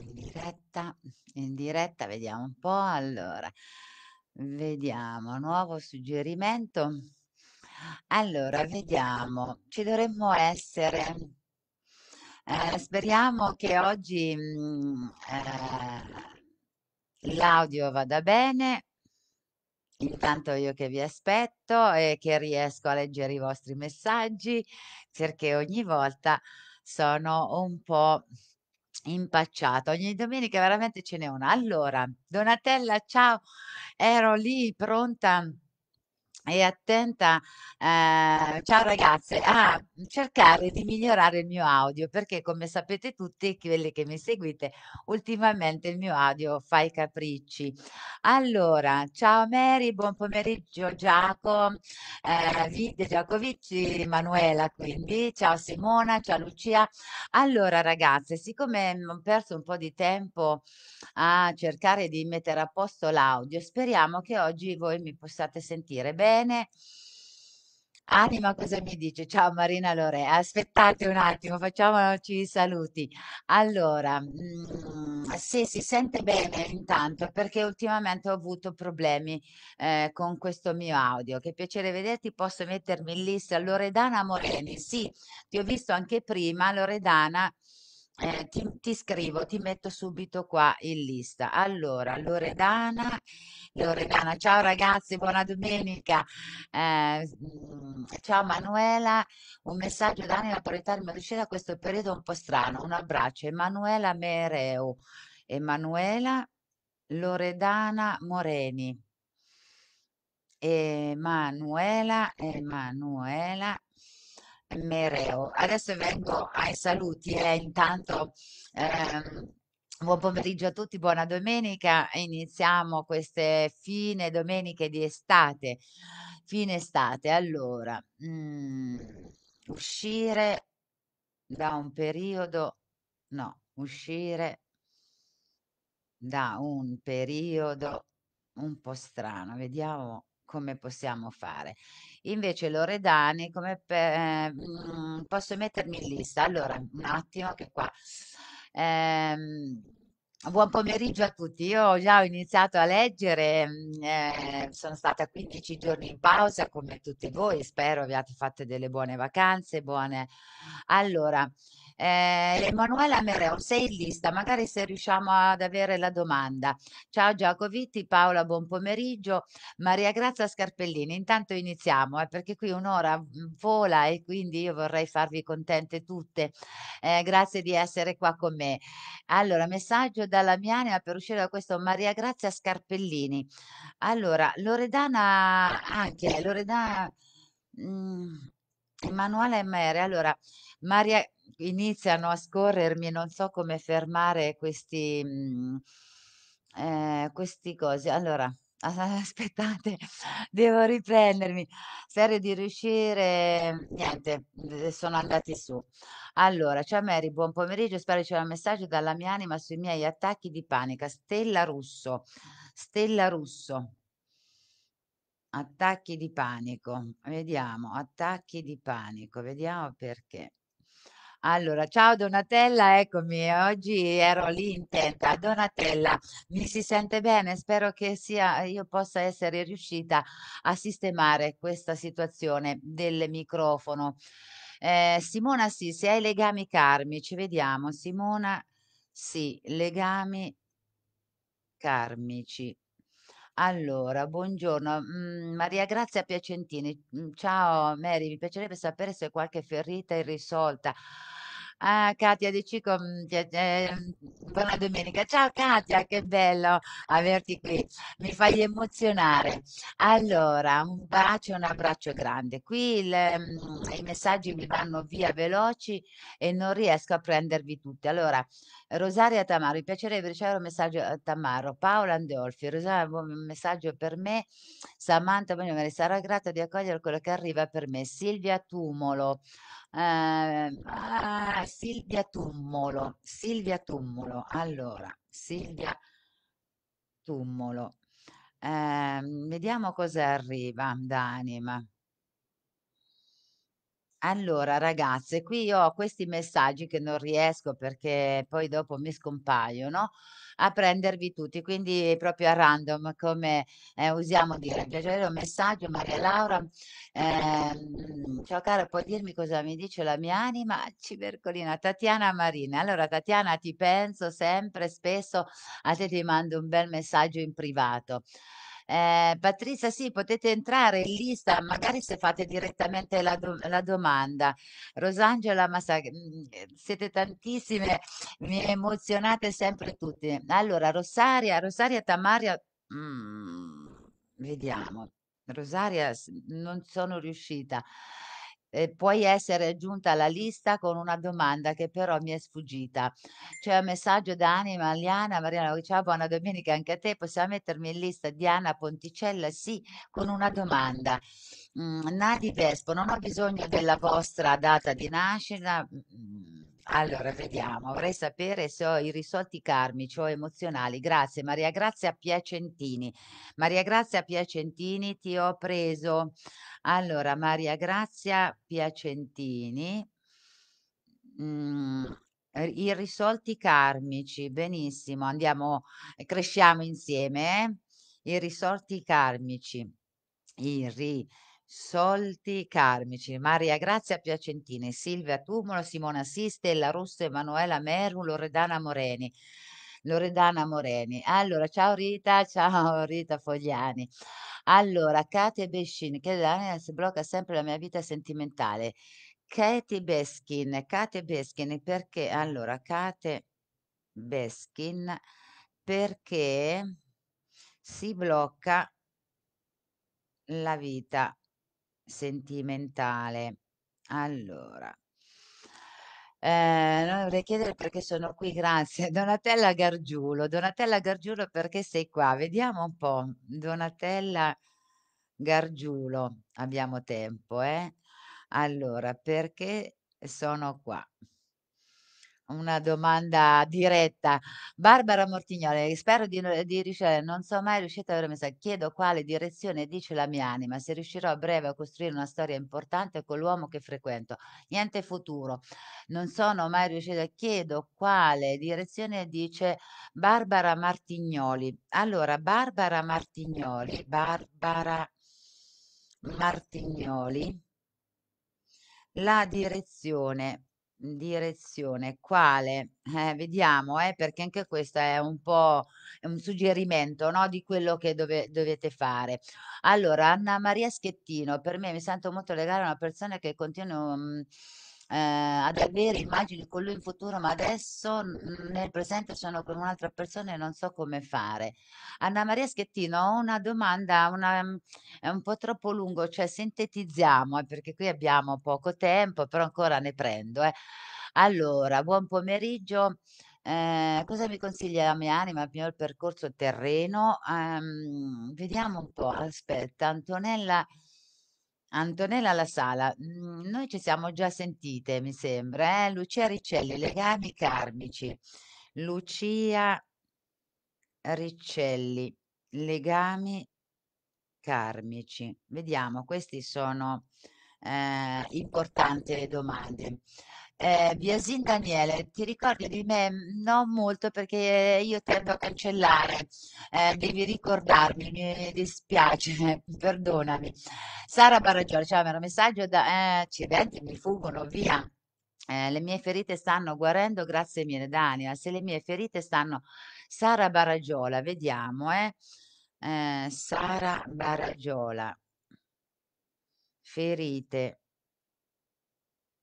in diretta, in diretta, vediamo un po'. Allora, vediamo, nuovo suggerimento. Allora, vediamo, ci dovremmo essere. Eh, speriamo che oggi mh, mm, eh, l'audio vada bene. Intanto io che vi aspetto e che riesco a leggere i vostri messaggi perché ogni volta sono un po' impacciato ogni domenica veramente ce n'è una. Allora, Donatella, ciao, ero lì pronta e attenta, ehm, ciao ragazze, a cercare di migliorare il mio audio perché come sapete tutti quelli che mi seguite, ultimamente il mio audio fa i capricci. Allora, ciao Mary, buon pomeriggio Giacomo, eh, Vide Giacovici, Manuela quindi, ciao Simona, ciao Lucia. Allora ragazze, siccome ho perso un po' di tempo a cercare di mettere a posto l'audio, speriamo che oggi voi mi possiate sentire bene bene. Anima cosa mi dice? Ciao Marina Lore, aspettate un attimo, facciamoci i saluti. Allora, mm, se si sente bene intanto perché ultimamente ho avuto problemi eh, con questo mio audio. Che piacere vederti, posso mettermi in lista. Loredana Moreni, sì, ti ho visto anche prima, Loredana eh, ti, ti scrivo, ti metto subito qua in lista. Allora, Loredana, Loredana, ciao ragazzi, buona domenica. Eh, mm, ciao Manuela, un messaggio da Anna Napoletano mi riuscita a questo periodo un po' strano. Un abbraccio, Emanuela Mereu, Emanuela Loredana Moreni. Emanuela, Emanuela Mereo. Adesso vengo ai saluti e eh. intanto ehm, buon pomeriggio a tutti, buona domenica. Iniziamo queste fine domeniche di estate. Fine estate, allora, mm, uscire da un periodo, no, uscire da un periodo un po' strano, vediamo come possiamo fare. Invece Loredani, come per, mm, posso mettermi in lista? Allora, un attimo che qua... Ehm, Buon pomeriggio a tutti, io già ho iniziato a leggere, mm, eh, sono stata 15 giorni in pausa come tutti voi, spero abbiate fatto delle buone vacanze, buone... Allora, eh, Emanuela Mereo, sei in lista, magari se riusciamo ad avere la domanda. Ciao Giacovitti, Paola, buon pomeriggio. Maria Grazia Scarpellini, intanto iniziamo eh, perché qui un'ora mm, vola e quindi io vorrei farvi contente tutte. Eh, grazie di essere qua con me. Allora, messaggio dalla mia anima per uscire da questo Maria Grazia Scarpellini. Allora, Loredana, anche Loredana... Mh, mm, Emanuela MR, allora Maria, iniziano a scorrermi non so come fermare questi mhmm, ehm, questi cosi. Allora, aspettate, devo riprendermi. Spero di riuscire mhmm, niente, sono andati su. Allora, ciao Mary, buon pomeriggio, spero riceva un messaggio dalla mia anima sui miei attacchi di panica. Stella Russo, Stella Russo. Attacchi di panico, vediamo, attacchi di panico, vediamo perché. Allora, ciao Donatella, eccomi, oggi ero lì intenta. Donatella, mi si sente bene? Spero che sia, io possa essere riuscita a sistemare questa situazione del microfono. Eh, Simona, sì, se hai legami karmici, vediamo. Simona, sì, legami karmici. Allora, buongiorno. Mm, Maria Grazia Piacentini. Mm, ciao Mary, mi piacerebbe sapere se qualche ferita è irrisolta Ah, Katia De Cico, eh, buona domenica. Ciao Katia, che bello averti qui, mi fai emozionare. Allora, un bacio, un abbraccio grande. Qui il, mm, i messaggi mi vanno via veloci e non riesco a prendervi tutti. Allora, Rosaria Tamaro, mi piacerebbe ricevere un messaggio a eh, Tamaro, Paola Andolfi, Rosaria, un messaggio per me, Samantha Bonimere, sarà grata di accogliere quello che arriva per me, Silvia Tumolo, eh, ah, Silvia Tumolo, Silvia Tumolo, allora, Silvia Tumolo. eh, vediamo cosa arriva da allora ragazze, qui io ho questi messaggi che non riesco perché poi dopo mi scompaiono, a prendervi tutti, quindi proprio a random come, ehm, usiamo dire. un messaggio Maria Laura, ehm, "Ciao cara, puoi dirmi cosa mi dice la mia anima?" Cibercolina, Tatiana Marina. Allora Tatiana ti penso sempre, spesso, a te ti mando un bel messaggio in privato. Eh, Patrizia, sì, potete entrare in lista, magari se fate direttamente la, do la domanda. Rosangela, ma mm, eh, siete tantissime, mi emozionate sempre tutti. Allora, Rosaria, Rosaria Tamaria, mm, vediamo. Rosaria, non sono riuscita eh, puoi essere aggiunta alla lista con una domanda che però mi è sfuggita. C'è un messaggio da Anima Liana, Mariana, ciao, ah, buona domenica anche a te, possiamo mettermi in lista Diana Ponticella? Sì, con una domanda. Mm, Nadi Vespo, non ho bisogno della vostra data di nascita. Mm, mm allora, vediamo. Vorrei sapere se ho i risolti karmici o emozionali. Grazie, Maria Grazia Piacentini. Maria Grazia Piacentini, ti ho preso. Allora, Maria Grazia Piacentini. Mm, I risolti karmici, benissimo, andiamo, eh, cresciamo insieme, eh? I risolti karmici, i risolti Solti Carmici, Maria Grazia Piacentini, Silvia Tumulo, Simona Siste, la russa Emanuela Meru, Loredana Moreni. Loredana Moreni. Allora, ciao Rita, ciao Rita Fogliani. Allora, Katia Bescin, che da anni si blocca sempre la mia vita sentimentale. Katie Beskin, Kate Beskin, perché? Allora, Kate Beskin, perché si blocca la vita Sentimentale. Allora. Ehm, no, vorrei chiedere perché sono qui, grazie. Donatella Gargiulo. Donatella Gargiulo, perché sei qua? Vediamo un po'. Donatella Gargiulo, abbiamo tempo, eh. Allora, perché sono qua? una domanda diretta. Barbara Mortignoli, spero di, di ricevere, non sono mai riuscita a avere messaggio, chiedo quale direzione dice la mia anima, se riuscirò a breve a costruire una storia importante con l'uomo che frequento. Niente futuro, non sono mai riuscita, chiedo quale direzione dice Barbara Martignoli. Allora, Barbara Martignoli, Barbara Martignoli, la direzione Direzione, quale? Eh, vediamo, eh, perché anche questo è un po' è un suggerimento, no, di quello che dove- dovete fare. Allora, Anna Maria Schettino, per me mi sento molto legale a una persona che continua, mhmm eh, ad avere immagini con lui in futuro, ma adesso mhmm, nel presente sono con un'altra persona e non so come fare. Anna Maria Schettino, ho una domanda, una, mhmm, è un po' troppo lungo, cioè sintetizziamo, eh, perché qui abbiamo poco tempo, però ancora ne prendo. Eh. Allora, buon pomeriggio. Eh, cosa mi consiglia la mia anima per il percorso terreno? Um, vediamo un po', aspetta, Antonella Antonella La Sala, mm, noi ci siamo già sentite, mi sembra, eh? Lucia Riccelli, legami karmici. Lucia Riccelli, legami karmici. Vediamo, queste sono eh, importanti le domande. Eh, Biasin Daniele, ti ricordi di me? Non molto perché io tendo a cancellare, eh, devi ricordarmi, mi dispiace, perdonami. Sara Baraggioli, ciao, mi era messaggio da... Eh, accidenti, mi fuggono, via. Eh, le mie ferite stanno guarendo, grazie mille Daniela. Ah, se le mie ferite stanno... Sara Baragiola, vediamo, eh. eh Sara Baragiola. Ferite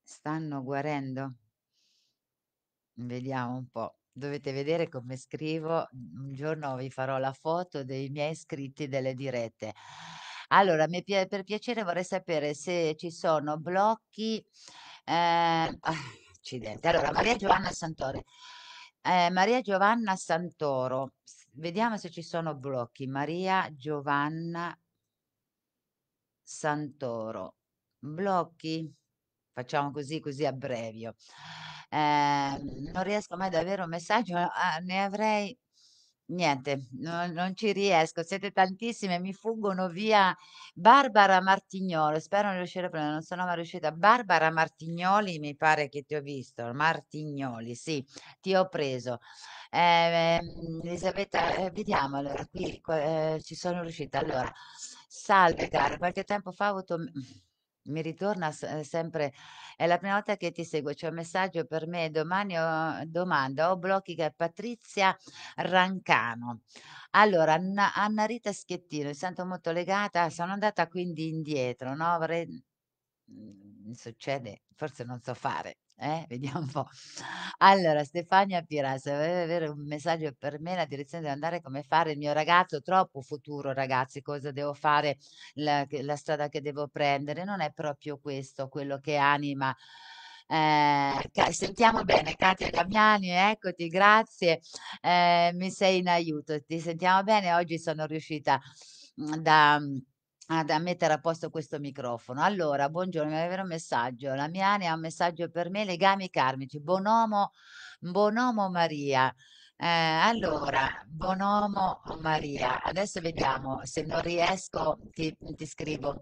Stanno guarendo? Vediamo un po'. Dovete vedere come scrivo, un giorno vi farò la foto dei miei scritti delle dirette. Allora, per piacere vorrei sapere se ci sono blocchi... Eh, accidenti. Allora, Maria Giovanna Santore. Eh, Maria Giovanna Santoro, vediamo se ci sono blocchi. Maria Giovanna Santoro, blocchi facciamo così, così abbrevio. Eh, non riesco mai ad avere un messaggio, ah, ne avrei niente, non, non ci riesco, siete tantissime, mi fuggono via Barbara Martignolo, spero non riuscire a prendere, non sono mai riuscita. Barbara Martignoli, mi pare che ti ho visto, Martignoli, sì, ti ho preso. Eh, Elisabetta, eh, vediamo allora, qui eh, ci sono riuscita. Allora, salve cara, qualche tempo fa ho avuto mi ritorna eh, sempre è la prima volta che ti seguo, c'è un messaggio per me domani ho domanda: "Ho oh, blocchi che" è Patrizia Rancano. Allora, Anna Anna Rita Schettino, mi sento molto legata, sono andata quindi indietro, no, avrei mm, succede, forse non so fare. Eh, vediamo un po'. Allora Stefania Piras: "Vorrei avere un messaggio per me, la direzione dove andare, come fare. Il mio ragazzo troppo futuro ragazzi, cosa devo fare, la che la strada che devo prendere." Non è proprio questo quello che anima ehm, sentiamo bene Katia Damiani, eccoti, grazie, ehm, mi sei in aiuto. Ti sentiamo bene? Oggi sono riuscita, mm, da, mm, ad, a mettere a posto questo microfono. Allora, buongiorno, mi aveva un messaggio. La Miani ha un messaggio per me, legami karmici. Bonomo, bonomo Maria. Eh, allora, Bonomo Maria, adesso vediamo se non riesco, ti, ti scrivo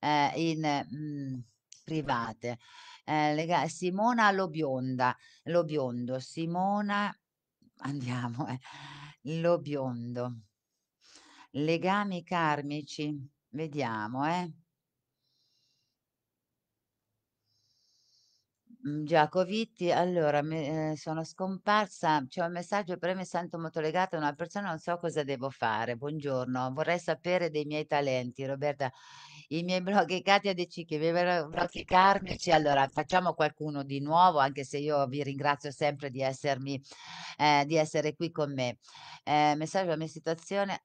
eh, in mh, mm, private. Eh, lega- Simona Lobionda, Lobiondo, Simona, andiamo, eh. Lobiondo, legami karmici. Vediamo, eh. Mm, Giacovitti, allora mi ehm, sono scomparsa, c'è un messaggio per me, mi sento molto legata a una persona, non so cosa devo fare. Buongiorno, vorrei sapere dei miei talenti. Roberta, i miei blocchi Katia De Cicchi, i miei blo Allora, facciamo qualcuno di nuovo, anche se io vi ringrazio sempre di essermi ehm, di essere qui con me. Ehm, messaggio alla mia situazione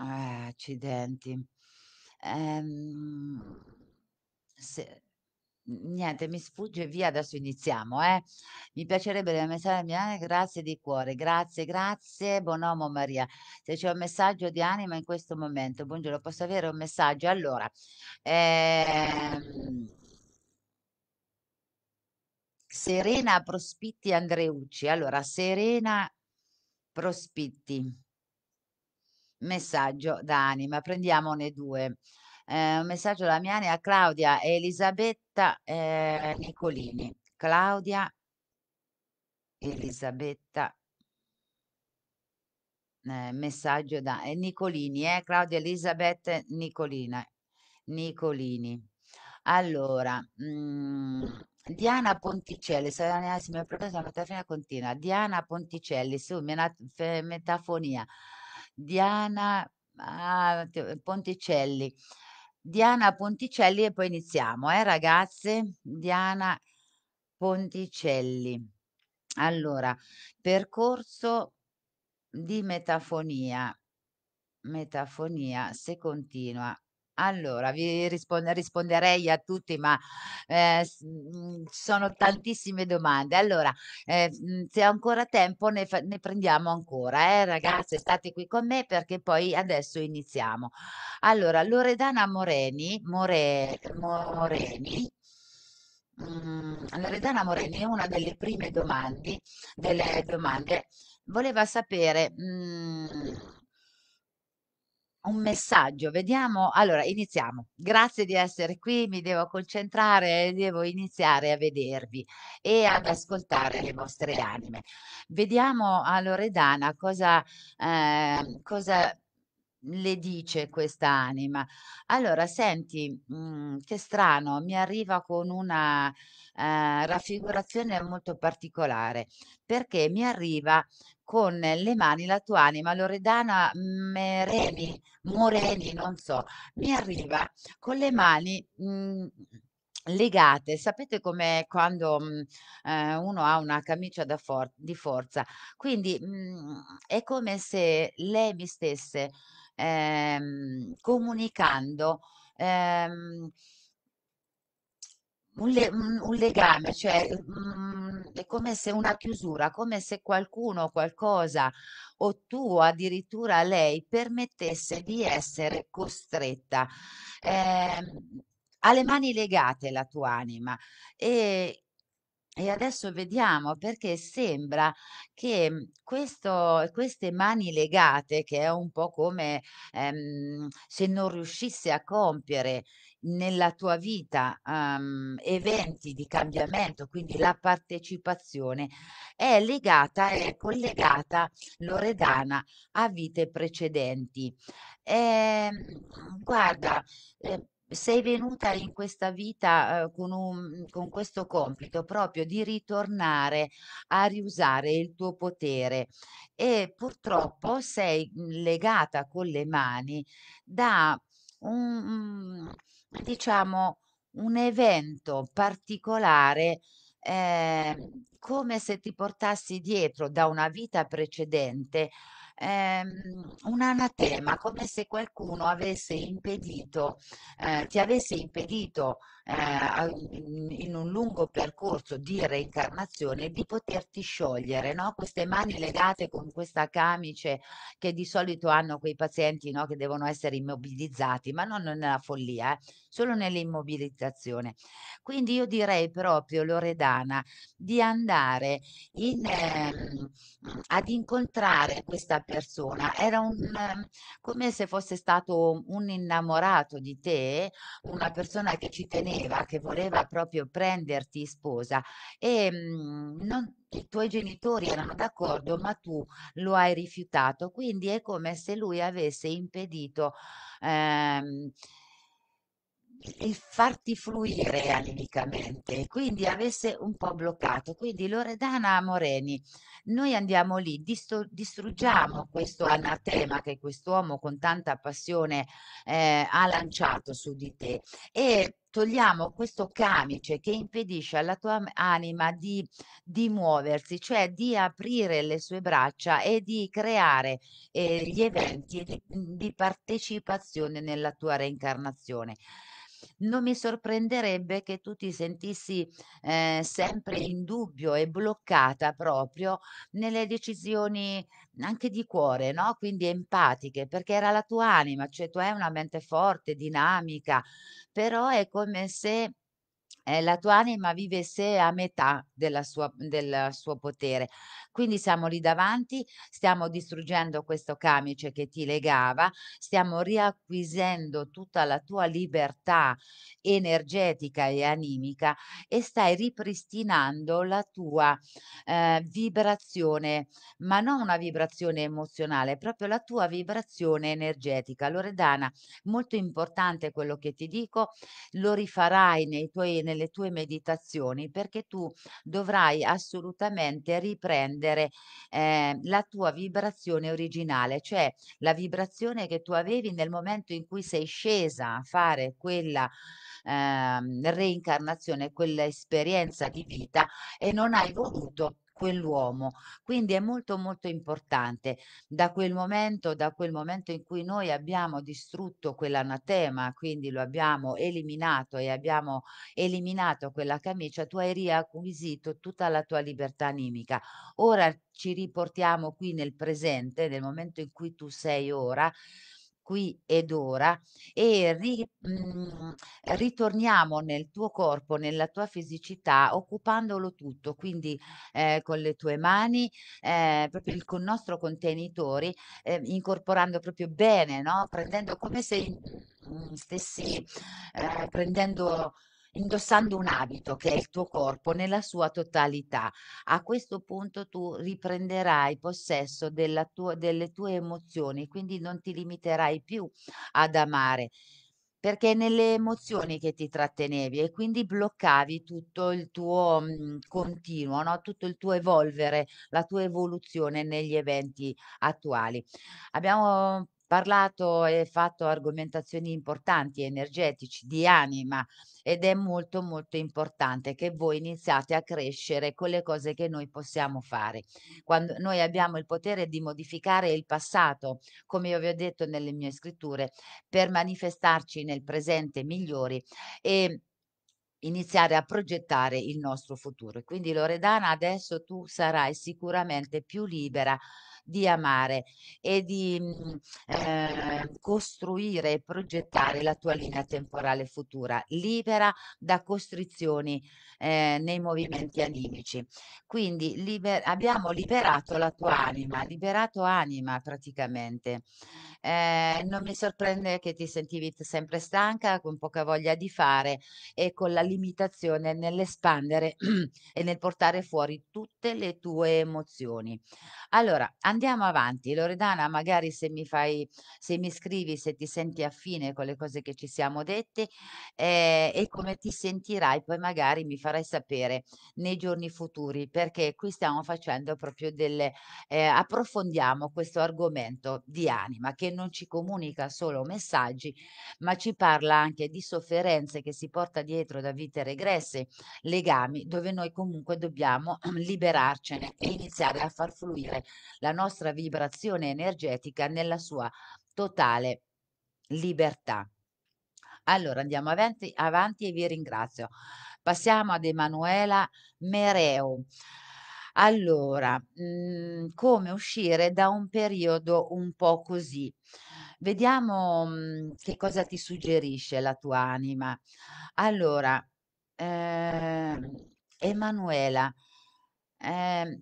eh, accidenti. Ehm, se niente, mi sfugge via, adesso iniziamo, eh. Mi piacerebbe messaggi di Anima, ah, grazie di cuore, grazie, grazie, Bonomo Maria. Se c'è un messaggio di anima in questo momento, buongiorno, posso avere un messaggio? Allora, ehm, Serena Prospitti Andreucci, allora, Serena Prospitti messaggio da Anima. Prendiamone due. Eh, un messaggio da Miane a Claudia e Elisabetta eh, Nicolini. Claudia Elisabetta eh, messaggio da eh, Nicolini, eh, Claudia Elisabetta Nicolina, Nicolini. Allora, mh, mm, Diana Ponticelli, se mi ha proposto una metafonia continua, Diana Ponticelli su metafonia, Diana ah, eh, Ponticelli. Diana Ponticelli e poi iniziamo, eh ragazze? Diana Ponticelli. Allora, percorso di metafonia. Metafonia se continua allora, vi risponde risponderei a tutti, ma eh, ci mm, sono tantissime domande. Allora, ehm, se ho ancora tempo ne fa ne prendiamo ancora, eh, ragazze, state qui con me perché poi adesso iniziamo. Allora, Loredana Moreni More Moreni mm, Loredana Moreni è una delle prime domandi delle domande voleva sapere, mhmm un messaggio, vediamo. Allora, iniziamo. Grazie di essere qui, mi devo concentrare, e devo iniziare a vedervi e ad ascoltare le vostre anime. Vediamo a Loredana cosa, eh, cosa le dice questa anima. Allora, senti, mh, mm, che strano, mi arriva con una eh, raffigurazione molto particolare perché mi arriva con le mani la tua anima Loredana Mereni, Moreni, non so, mi arriva con le mani mh, mm, legate. Sapete come quando mh, mm, eh, uno ha una camicia for- di forza, quindi mh, mm, è come se lei mi stesse ehm, comunicando ehm, un, le, un legame, cioè mh, mm, è come se una chiusura, come se qualcuno, qualcosa o tu addirittura lei permettesse di essere costretta. Eh, ha le mani legate la tua anima e, e adesso vediamo perché sembra che mm, questo, queste mani legate, che è un po' come ehm, se non riuscisse a compiere nella tua vita um, eventi di cambiamento, quindi la partecipazione è legata, è collegata Loredana a vite precedenti. Eh, guarda, eh, sei venuta in questa vita eh, con, un, con, questo compito proprio di ritornare a riusare il tuo potere e purtroppo sei legata con le mani da un, diciamo, un evento particolare, ehm, come se ti portassi dietro da una vita precedente, ehm, un anatema, come se qualcuno avesse impedito, eh, ti avesse impedito eh, in in un lungo percorso di reincarnazione di poterti sciogliere, no? Queste mani legate con questa camice che di solito hanno quei pazienti, no, che devono essere immobilizzati, ma non nella follia, eh solo nell'immobilizzazione. Quindi io direi proprio, Loredana, di andare in, eh, ad incontrare questa persona. Era un, eh, come se fosse stato un innamorato di te, una persona che ci teneva, che voleva proprio prenderti sposa e mh, mhmm, non, i tuoi genitori erano d'accordo, ma tu lo hai rifiutato. Quindi è come se lui avesse impedito ehm, il farti fluire animicamente, quindi avesse un po' bloccato. Quindi Loredana Moreni, noi andiamo lì, distru- distruggiamo questo anatema che quest'uomo con tanta passione eh, ha lanciato su di te e togliamo questo camice che impedisce alla tua anima di, di muoversi, cioè di aprire le sue braccia e di creare eh, gli eventi di, di partecipazione nella tua reincarnazione non mi sorprenderebbe che tu ti sentissi eh, sempre in dubbio e bloccata proprio nelle decisioni anche di cuore, no? quindi empatiche, perché era la tua anima, cioè tu hai una mente forte, dinamica, però è come se eh, la tua anima vive vivesse a metà della sua, del suo potere. Quindi siamo lì davanti, stiamo distruggendo questo camice che ti legava, stiamo riacquisendo tutta la tua libertà energetica e animica e stai ripristinando la tua eh, vibrazione, ma non una vibrazione emozionale, proprio la tua vibrazione energetica. Loredana, molto importante quello che ti dico, lo rifarai nei tuoi nelle tue meditazioni perché tu dovrai assolutamente riprendere eh, la tua vibrazione originale, cioè la vibrazione che tu avevi nel momento in cui sei scesa a fare quella eh, reincarnazione, quella esperienza di vita e non hai voluto quell'uomo. Quindi è molto molto importante. Da quel momento, da quel momento in cui noi abbiamo distrutto quell'anatema, quindi lo abbiamo eliminato e abbiamo eliminato quella camicia, tu hai riacquisito tutta la tua libertà animica. Ora ci riportiamo qui nel presente, nel momento in cui tu sei ora qui ed ora e ri, mh, mm, ritorniamo nel tuo corpo, nella tua fisicità, occupandolo tutto, quindi eh, con le tue mani, eh, proprio il con nostro contenitore, eh, incorporando proprio bene, no? prendendo come se mm, stessi eh, prendendo indossando un abito che è il tuo corpo nella sua totalità. A questo punto tu riprenderai possesso tua, delle tue emozioni, quindi non ti limiterai più ad amare perché nelle emozioni che ti trattenevi e quindi bloccavi tutto il tuo mhmm, continuo, no? tutto il tuo evolvere, la tua evoluzione negli eventi attuali. Abbiamo parlato e fatto argomentazioni importanti, energetici, di anima ed è molto molto importante che voi iniziate a crescere con le cose che noi possiamo fare. Quando noi abbiamo il potere di modificare il passato, come io vi ho detto nelle mie scritture, per manifestarci nel presente migliori e iniziare a progettare il nostro futuro. Quindi Loredana, adesso tu sarai sicuramente più libera di amare e di eh, costruire e progettare la tua linea temporale futura, libera da costrizioni eh, nei movimenti animici. Quindi liber- abbiamo liberato la tua anima, liberato anima praticamente. Eh, non mi sorprende che ti sentivi sempre stanca, con poca voglia di fare e con la limitazione nell'espandere e nel portare fuori tutte le tue emozioni. Allora, andiamo andiamo avanti. Loredana, magari se mi fai, se mi scrivi, se ti senti affine con le cose che ci siamo dette eh, e come ti sentirai, poi magari mi farai sapere nei giorni futuri, perché qui stiamo facendo proprio delle, eh, approfondiamo questo argomento di anima che non ci comunica solo messaggi, ma ci parla anche di sofferenze che si porta dietro da vite regresse, legami dove noi comunque dobbiamo ehm, liberarcene e iniziare a far fluire la nostra nostra vibrazione energetica nella sua totale libertà. Allora andiamo avanti, avanti e vi ringrazio. Passiamo ad Emanuela Mereo. Allora, mh, mm, come uscire da un periodo un po' così? Vediamo mh, mm, che cosa ti suggerisce la tua anima. Allora, eh, Emanuela, eh,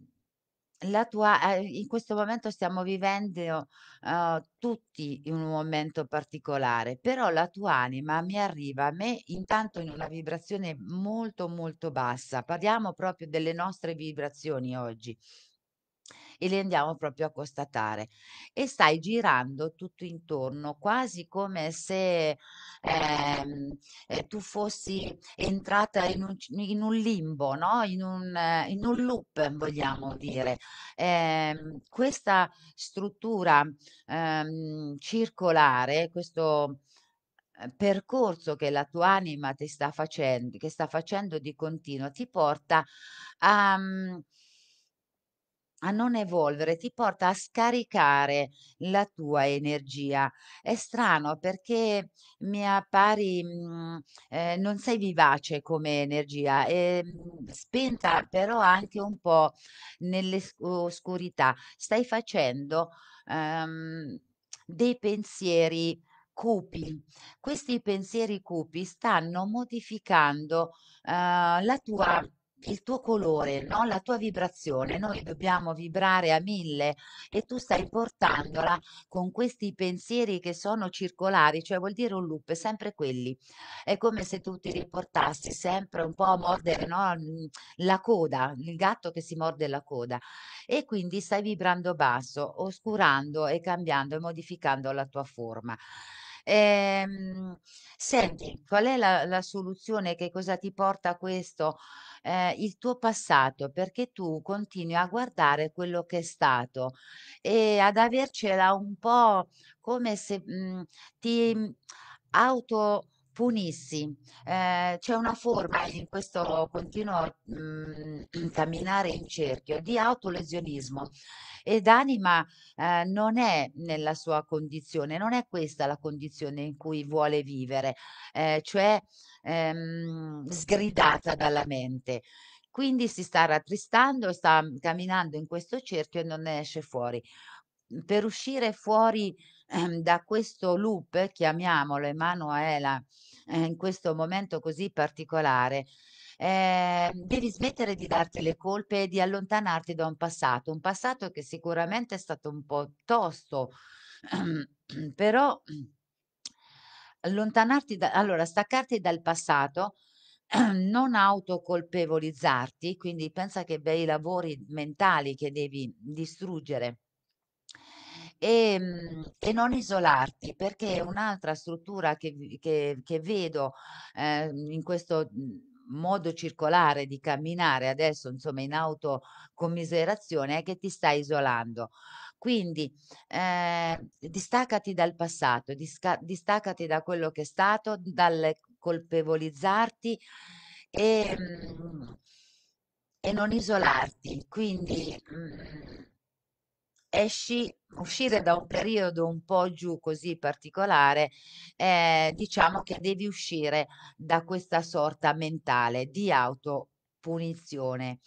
la tua eh, in questo momento stiamo vivendo, uhm, tutti in un momento particolare, però la tua anima mi arriva a me intanto in una vibrazione molto, molto bassa. Parliamo proprio delle nostre vibrazioni oggi e li andiamo proprio a constatare e stai girando tutto intorno, quasi come se ehm, eh, tu fossi entrata in un, in un limbo, no? in, un, in, un, loop, vogliamo dire. Eh, questa struttura ehm, circolare, questo eh, percorso che la tua anima ti sta facendo, che sta facendo di continuo, ti porta a... Um, a non evolvere ti porta a scaricare la tua energia. È strano perché mi appari, mhmm, ehm, non sei vivace come energia, ehm, spenta però anche un po' nell'oscurità. Stai facendo, ehm, dei pensieri cupi. Questi pensieri cupi stanno modificando, ehm, la tua il tuo colore, no? la tua vibrazione, noi dobbiamo vibrare a mille e tu stai portandola con questi pensieri che sono circolari, cioè vuol dire un loop, sempre quelli. È come se tu ti riportassi sempre un po' a mordere no? la coda, il gatto che si morde la coda e quindi stai vibrando basso, oscurando e cambiando e modificando la tua forma. Ehm, senti, qual è la la soluzione, che cosa ti porta a questo? Ehm, il tuo passato, perché tu continui a guardare quello che è stato e ad avercela un po' come se, mhmm, ti, mm, auto punissi. Eh, c'è una forma in questo continuo mh, mhmm, camminare in cerchio di autolesionismo ed anima eh, non è nella sua condizione, non è questa la condizione in cui vuole vivere, eh, cioè ehm, sgridata dalla mente. Quindi si sta rattristando, sta mhmm, camminando in questo cerchio e non ne esce fuori. Per uscire fuori ehm, da questo loop, chiamiamolo Emanuela, eh, in questo momento così particolare, eh, devi smettere di darti le colpe e di allontanarti da un passato, un passato che sicuramente è stato un po' tosto, però allontanarti da, allora staccarti dal passato, non autocolpevolizzarti, quindi pensa che bei lavori mentali che devi distruggere e, ehm, e non isolarti, perché un'altra struttura che, che, che vedo eh, in questo mhmm, modo circolare di camminare adesso, insomma, in autocommiserazione è che ti stai isolando. Quindi eh, distaccati dal passato, disca- distaccati da quello che è stato, dal colpevolizzarti e, mhmm, e non isolarti. Quindi mhmm, esci, uscire da un periodo un po' giù così particolare, eh, diciamo che devi uscire da questa sorta mentale di autopunizione.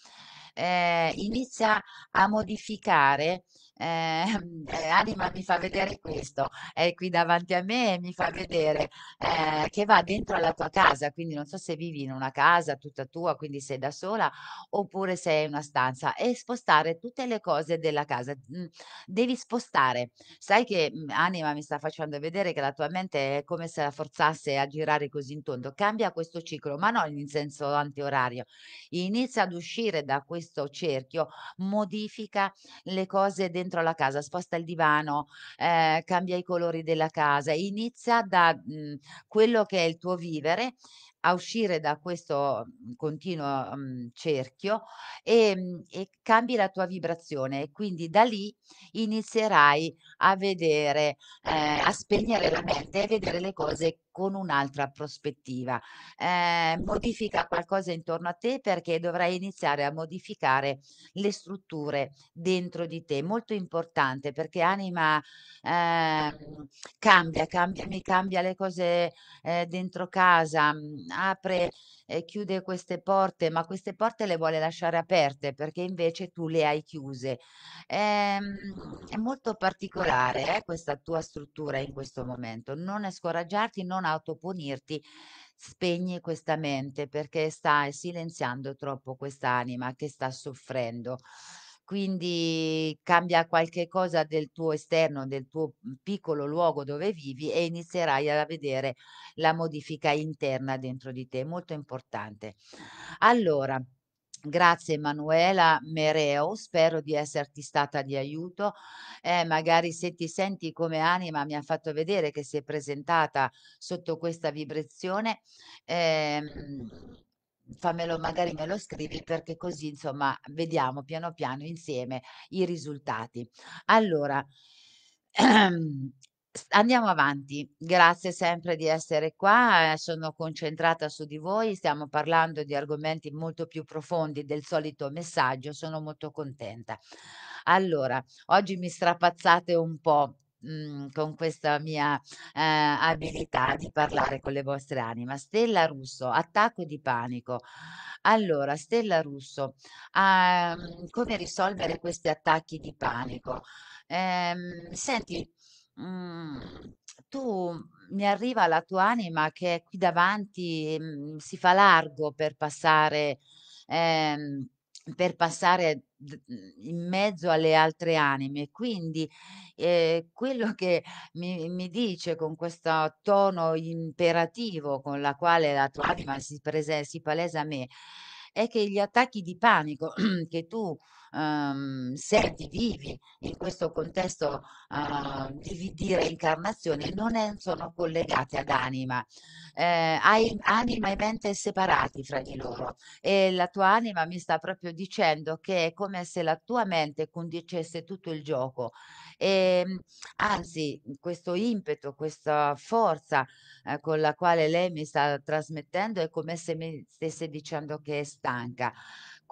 Eh, inizia a modificare Ehm, eh, Anima mi fa vedere questo, è qui davanti a me e mi fa vedere eh, che va dentro alla tua casa, quindi non so se vivi in una casa tutta tua, quindi sei da sola, oppure sei hai una stanza, e spostare tutte le cose della casa. Mm, devi spostare. Sai che mm, Anima mi sta facendo vedere che la tua mente è come se la forzasse a girare così in tondo. Cambia questo ciclo, ma non in senso antiorario. Inizia ad uscire da questo cerchio, modifica le cose dentro dentro la casa, sposta il divano, eh, cambia i colori della casa, inizia da mh, mhmm, quello che è il tuo vivere a uscire da questo mhmm, continuo um, cerchio e, e, cambi la tua vibrazione e quindi da lì inizierai a vedere, eh, a spegnere la mente e a vedere le cose con un'altra prospettiva. Eh, modifica qualcosa intorno a te perché dovrai iniziare a modificare le strutture dentro di te. Molto importante perché anima eh, cambia, cambia, mi cambia le cose eh, dentro casa, mm, apre eh, chiude queste porte, ma queste porte le vuole lasciare aperte perché invece tu le hai chiuse. Ehm, è molto particolare eh, questa tua struttura in questo momento. Non scoraggiarti, non autopunirti, spegni questa mente perché stai silenziando troppo quest'anima che sta soffrendo. Quindi cambia qualche cosa del tuo esterno, del tuo, mhmm, piccolo luogo dove vivi e inizierai a vedere la modifica interna dentro di te, molto importante. Allora, grazie Emanuela Mereo, spero di esserti stata di aiuto. Eh, magari se ti senti come anima, mi ha fatto vedere che si è presentata sotto questa vibrazione, ehm fammelo magari me lo scrivi perché così insomma vediamo piano piano insieme i risultati. Allora Andiamo avanti, grazie sempre di essere qua, eh, sono concentrata su di voi, stiamo parlando di argomenti molto più profondi del solito messaggio, sono molto contenta. Allora, oggi mi strapazzate un po' Mhmm, con questa mia eh, abilità di parlare con le vostre anime. Stella Russo, attacco di panico. Allora, Stella Russo, ehm, come risolvere questi attacchi di panico? Ehm, senti, mh, mhmm, tu mi arriva la tua anima che qui davanti mh, mhmm, si fa largo per passare ehm, per passare mhmm, in mezzo alle altre anime. Quindi eh, quello che mi, mi, dice con questo tono imperativo con la quale la tua anima si, prese, si palesa a me è che gli attacchi di panico che tu um, ehm, senti, vivi in questo contesto uh, di dire incarnazione, non è, sono collegate ad anima. Eh, hai anima e mente separati fra di loro e la tua anima mi sta proprio dicendo che è come se la tua mente condicesse tutto il gioco. E, ehm, anzi, questo impeto, questa forza eh, con la quale lei mi sta trasmettendo è come se mi stesse dicendo che è stanca.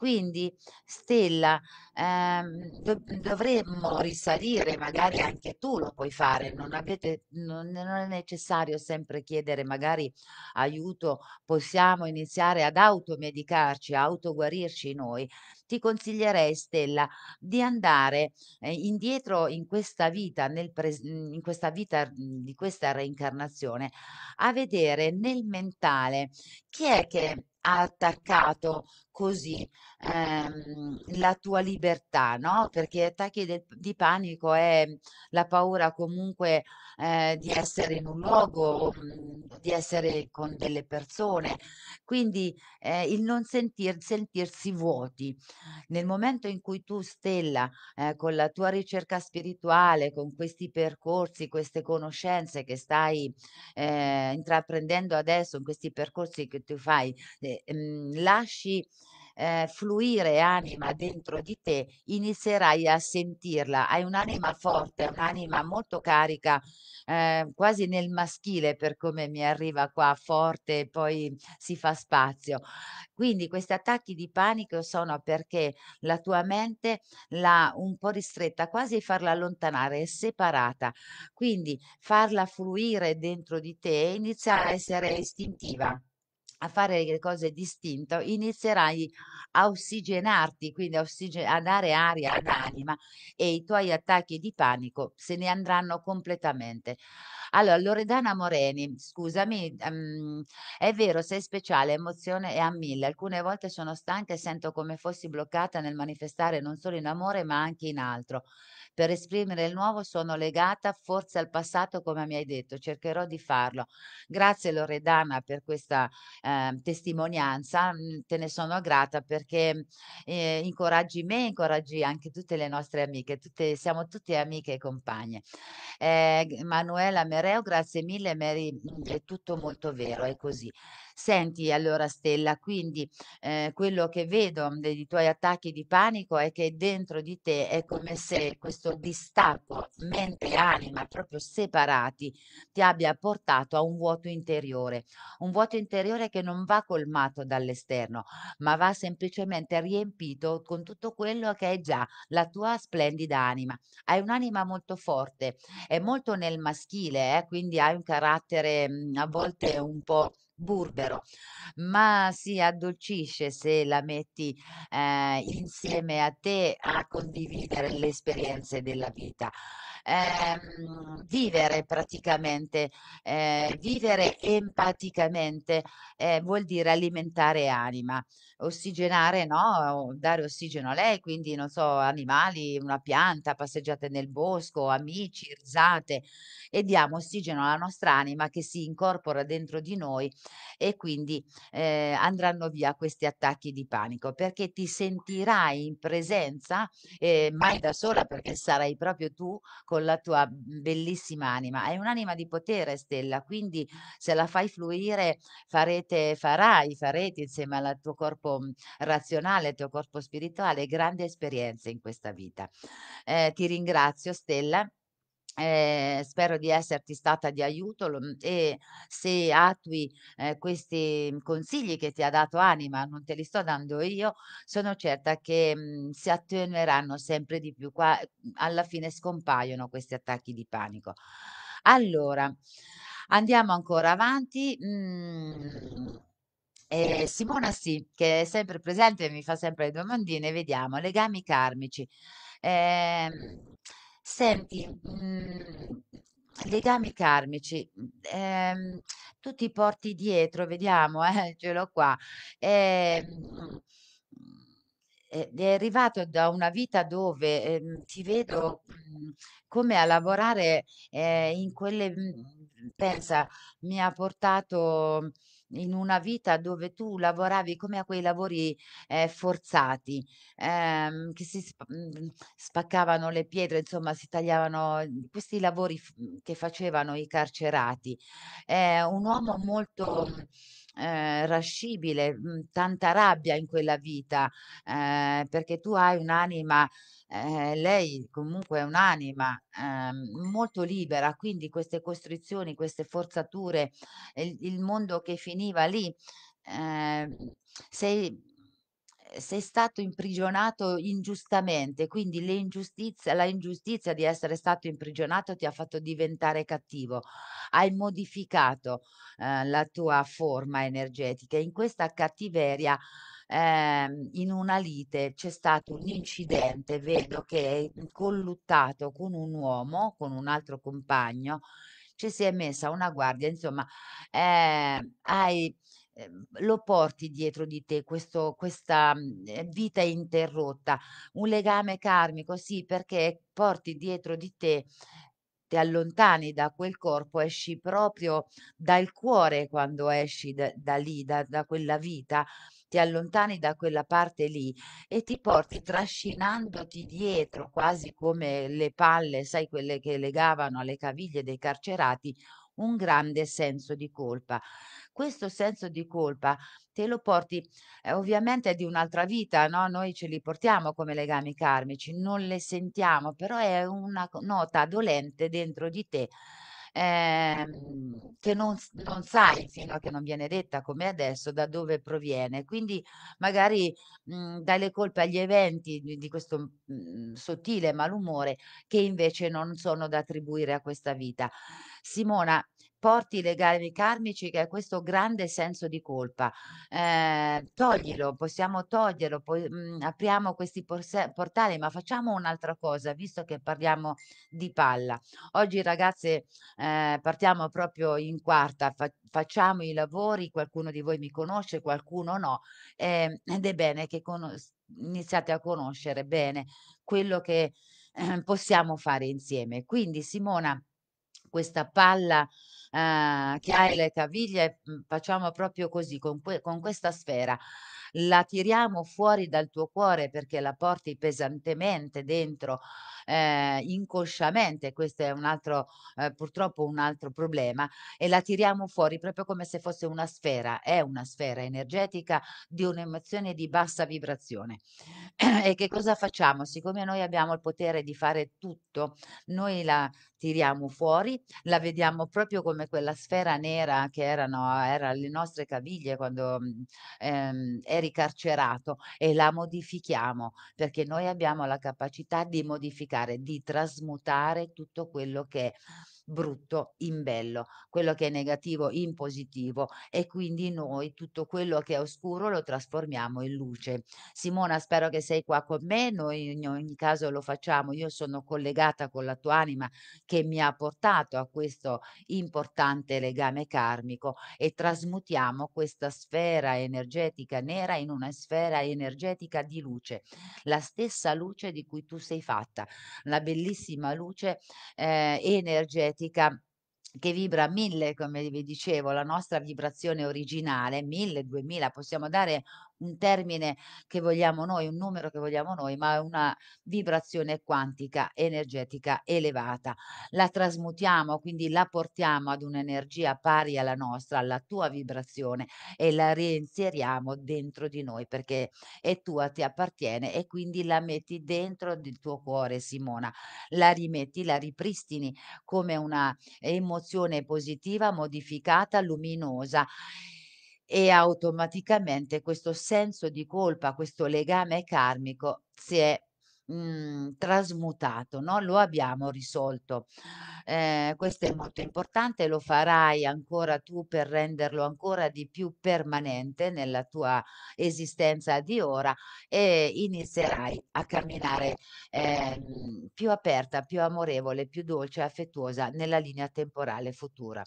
Quindi, Stella, ehm, do- dovremmo risalire, magari anche tu lo puoi fare, non, avete, non, non è necessario sempre chiedere magari aiuto, possiamo iniziare ad automedicarci, a autoguarirci noi. Ti consiglierei, Stella, di andare eh, indietro in questa vita, nel pres- in questa vita mhmm, di questa reincarnazione, a vedere nel mentale chi è che ha attaccato così ehm, la tua libertà, no? Perché attacchi de- di panico è la paura comunque eh, di essere in un luogo, mm, di essere con delle persone, quindi eh, il non sentir- sentirsi vuoti. Nel momento in cui tu, Stella, eh, con la tua ricerca spirituale, con questi percorsi, queste conoscenze che stai eh, intraprendendo adesso, in questi percorsi che tu fai, eh, mh, mm, lasci eh, fluire anima dentro di te, inizierai a sentirla. Hai un'anima forte, un'anima molto carica, eh, quasi nel maschile per come mi arriva qua, forte e poi si fa spazio. Quindi questi attacchi di panico sono perché la tua mente l'ha un po' ristretta, quasi farla allontanare, è separata. Quindi farla fluire dentro di te e iniziare a essere istintiva a fare le cose distinto, inizierai a ossigenarti, quindi a, ossigen- a dare aria all'anima e i tuoi attacchi di panico se ne andranno completamente. Allora, Loredana Moreni, scusami, um, è vero, sei speciale, emozione è a mille. Alcune volte sono stanca e sento come fossi bloccata nel manifestare non solo in amore ma anche in altro per esprimere il nuovo sono legata forse al passato, come mi hai detto, cercherò di farlo. Grazie Loredana per questa eh, testimonianza, mm, te ne sono grata perché eh, incoraggi me, incoraggi anche tutte le nostre amiche, tutte, siamo tutte amiche e compagne. Eh, Manuela Mereo, grazie mille, Mary, mm, è tutto molto vero, è così. Senti allora Stella, quindi, ehm, quello che vedo mhmm, dei tuoi attacchi di panico è che dentro di te è come se questo distacco mente e anima, proprio separati, ti abbia portato a un vuoto interiore, un vuoto interiore che non va colmato dall'esterno, ma va semplicemente riempito con tutto quello che è già la tua splendida anima. Hai un'anima molto forte, è molto nel maschile, eh, quindi hai un carattere, mhmm, a volte un po' burbero, ma si addolcisce se la metti eh, insieme a te a condividere le esperienze della vita. Eh, vivere praticamente, eh, vivere empaticamente eh, vuol dire alimentare anima ossigenare, no, dare ossigeno a lei, quindi non so, animali, una pianta, passeggiate nel bosco, amici, risate e diamo ossigeno alla nostra anima che si incorpora dentro di noi e quindi eh, andranno via questi attacchi di panico perché ti sentirai in presenza, eh, mai da sola perché sarai proprio tu con la tua bellissima anima. È un'anima di potere, Stella, quindi se la fai fluire farete, farai, farete insieme al tuo corpo Mhmm, razionale, il tuo corpo spirituale, grande esperienza in questa vita. Eh, ti ringrazio Stella. Eh, spero di esserti stata di aiuto mhmm, e se attui eh, questi mhmm, consigli che ti ha dato Anima, non te li sto dando io, sono certa che mh, si attenueranno sempre di più, qua alla fine scompaiono questi attacchi di panico. Allora, andiamo ancora avanti. Mm. E eh, Simona sì, che è sempre presente, e mi fa sempre le domandine, vediamo, legami karmici. Ehm, senti, mhmm, legami karmici, ehm, tu ti porti dietro, vediamo, eh, ce l'ho qua, ehm, è arrivato da una vita dove, ehm, ti vedo, mhmm, come a lavorare, ehm, in quelle mhmm, pensa, mi ha portato in una vita dove tu lavoravi come a quei lavori, ehm, forzati, ehm, che si mm, spaccavano le pietre, insomma si tagliavano mm, questi lavori mm, che facevano i carcerati. Ehm, un uomo molto, mhmm, eh, irascibile, tanta rabbia in quella vita, ehm, perché tu hai un'anima ehm, lei comunque è un'anima, ehm, molto libera, quindi queste costrizioni, queste forzature, il, il mondo che finiva lì, ehm, sei sei stato imprigionato ingiustamente, quindi le ingiustizia, la ingiustizia di essere stato imprigionato ti ha fatto diventare cattivo, hai modificato eh, la tua forma energetica. In questa cattiveria ehm, in una lite c'è stato un incidente, vedo che è colluttato con un uomo, con un altro compagno, ci si è messa una guardia, insomma, eh, hai eh, lo porti dietro di te questo, questa mhmm, eh, vita interrotta, un legame karmico, sì, perché porti dietro di te, ti allontani da quel corpo, esci proprio dal cuore quando esci da, da lì, da, da quella vita ti allontani da quella parte lì e ti porti trascinandoti dietro, quasi come le palle, sai, quelle che legavano alle caviglie dei carcerati, un grande senso di colpa. Questo senso di colpa te lo porti eh, ovviamente è di un'altra vita, no? noi ce li portiamo come legami karmici, non le sentiamo, però è una nota dolente dentro di te ehm, che non, non, sai fino a che non viene detta come adesso da dove proviene. Quindi magari mh, mhmm, dai le colpe agli eventi di, di questo mh, mhmm, sottile malumore che invece non sono da attribuire a questa vita. Simona, porti i legami karmici che è questo grande senso di colpa. Ehm, toglilo, possiamo toglierlo, poi, mhmm, apriamo questi porse portali, ma facciamo un'altra cosa, visto che parliamo di palla. Oggi ragazze, ehm, partiamo proprio in quarta, fa facciamo i lavori, qualcuno di voi mi conosce, qualcuno no, ehm, ed è bene che conos iniziate a conoscere bene quello che ehm, possiamo fare insieme. Quindi Simona, questa palla eh, che hai le caviglie, mm, facciamo proprio così, con, que- con questa sfera la tiriamo fuori dal tuo cuore perché la porti pesantemente dentro eh, inconsciamente, questo è un altro, eh, purtroppo un altro problema, e la tiriamo fuori proprio come se fosse una sfera, è una sfera energetica di un'emozione di bassa vibrazione. e che cosa facciamo? Siccome noi abbiamo il potere di fare tutto, noi la tiriamo fuori, la vediamo proprio come quella sfera nera che erano era le nostre caviglie quando mm, ehm, eri carcerato e la modifichiamo perché noi abbiamo la capacità di modificare cercare di trasmutare tutto quello che brutto in bello, quello che è negativo in positivo e quindi noi tutto quello che è oscuro lo trasformiamo in luce. Simona, spero che sei qua con me, noi in ogni caso lo facciamo, io sono collegata con la tua anima che mi ha portato a questo importante legame karmico e trasmutiamo questa sfera energetica nera in una sfera energetica di luce, la stessa luce di cui tu sei fatta, la bellissima luce eh, energetica energetica che vibra mille, come vi dicevo, la nostra vibrazione originale, mille, duemila, possiamo dare un termine che vogliamo noi, un numero che vogliamo noi, ma una vibrazione quantica energetica elevata. La trasmutiamo, quindi la portiamo ad un'energia pari alla nostra, alla tua vibrazione e la reinseriamo dentro di noi perché è tua, ti appartiene e quindi la metti dentro del tuo cuore, Simona. La rimetti, la ripristini come una emozione positiva, modificata, luminosa e automaticamente questo senso di colpa, questo legame karmico si è mm, trasmutato, no? lo abbiamo risolto. Eh, questo è molto importante, lo farai ancora tu per renderlo ancora di più permanente nella tua esistenza di ora e inizierai a camminare eh, più aperta, più amorevole, più dolce, e affettuosa nella linea temporale futura.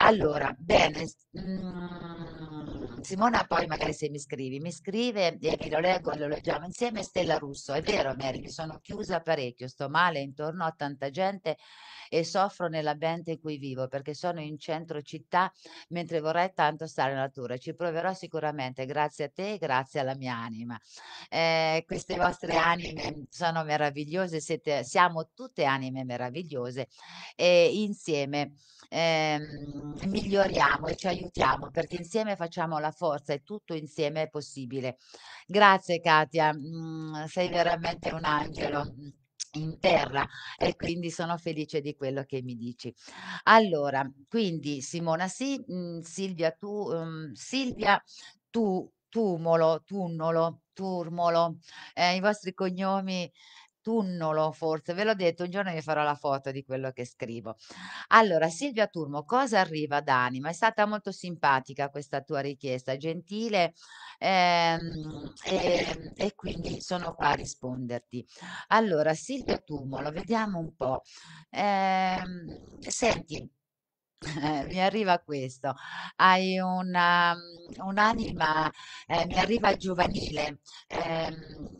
Allora, bene, mm, Simona poi magari se mi scrivi, mi scrive e lo leggo e lo leggiamo insieme Stella Russo, è vero Mary, mi sono chiusa parecchio, sto male intorno a tanta gente e soffro nell'ambiente in cui vivo perché sono in centro città mentre vorrei tanto stare in natura, ci proverò sicuramente, grazie a te e grazie alla mia anima. Eh, queste vostre anime sono meravigliose, siete, siamo tutte anime meravigliose e eh, insieme... Ehm, miglioriamo e ci aiutiamo perché insieme facciamo la forza e tutto insieme è possibile. Grazie Katia, mm, sei veramente un angelo mm, in terra e quindi sono felice di quello che mi dici. Allora, quindi Simona sì, mm, Silvia tu, Silvia tu, Tumolo, Tunnolo, Turmolo, eh, i vostri cognomi Tunnolo forse, ve l'ho detto, un giorno vi farò la foto di quello che scrivo. Allora, Silvia Turmo, cosa arriva ad Anima? È stata molto simpatica questa tua richiesta, gentile, ehm, e, ehm, e, quindi sono qua a risponderti. Allora, Silvia Turmo, lo vediamo un po'. Ehm, senti, eh, mi arriva questo, hai una, mm, un'anima, eh, mi arriva giovanile, ehm,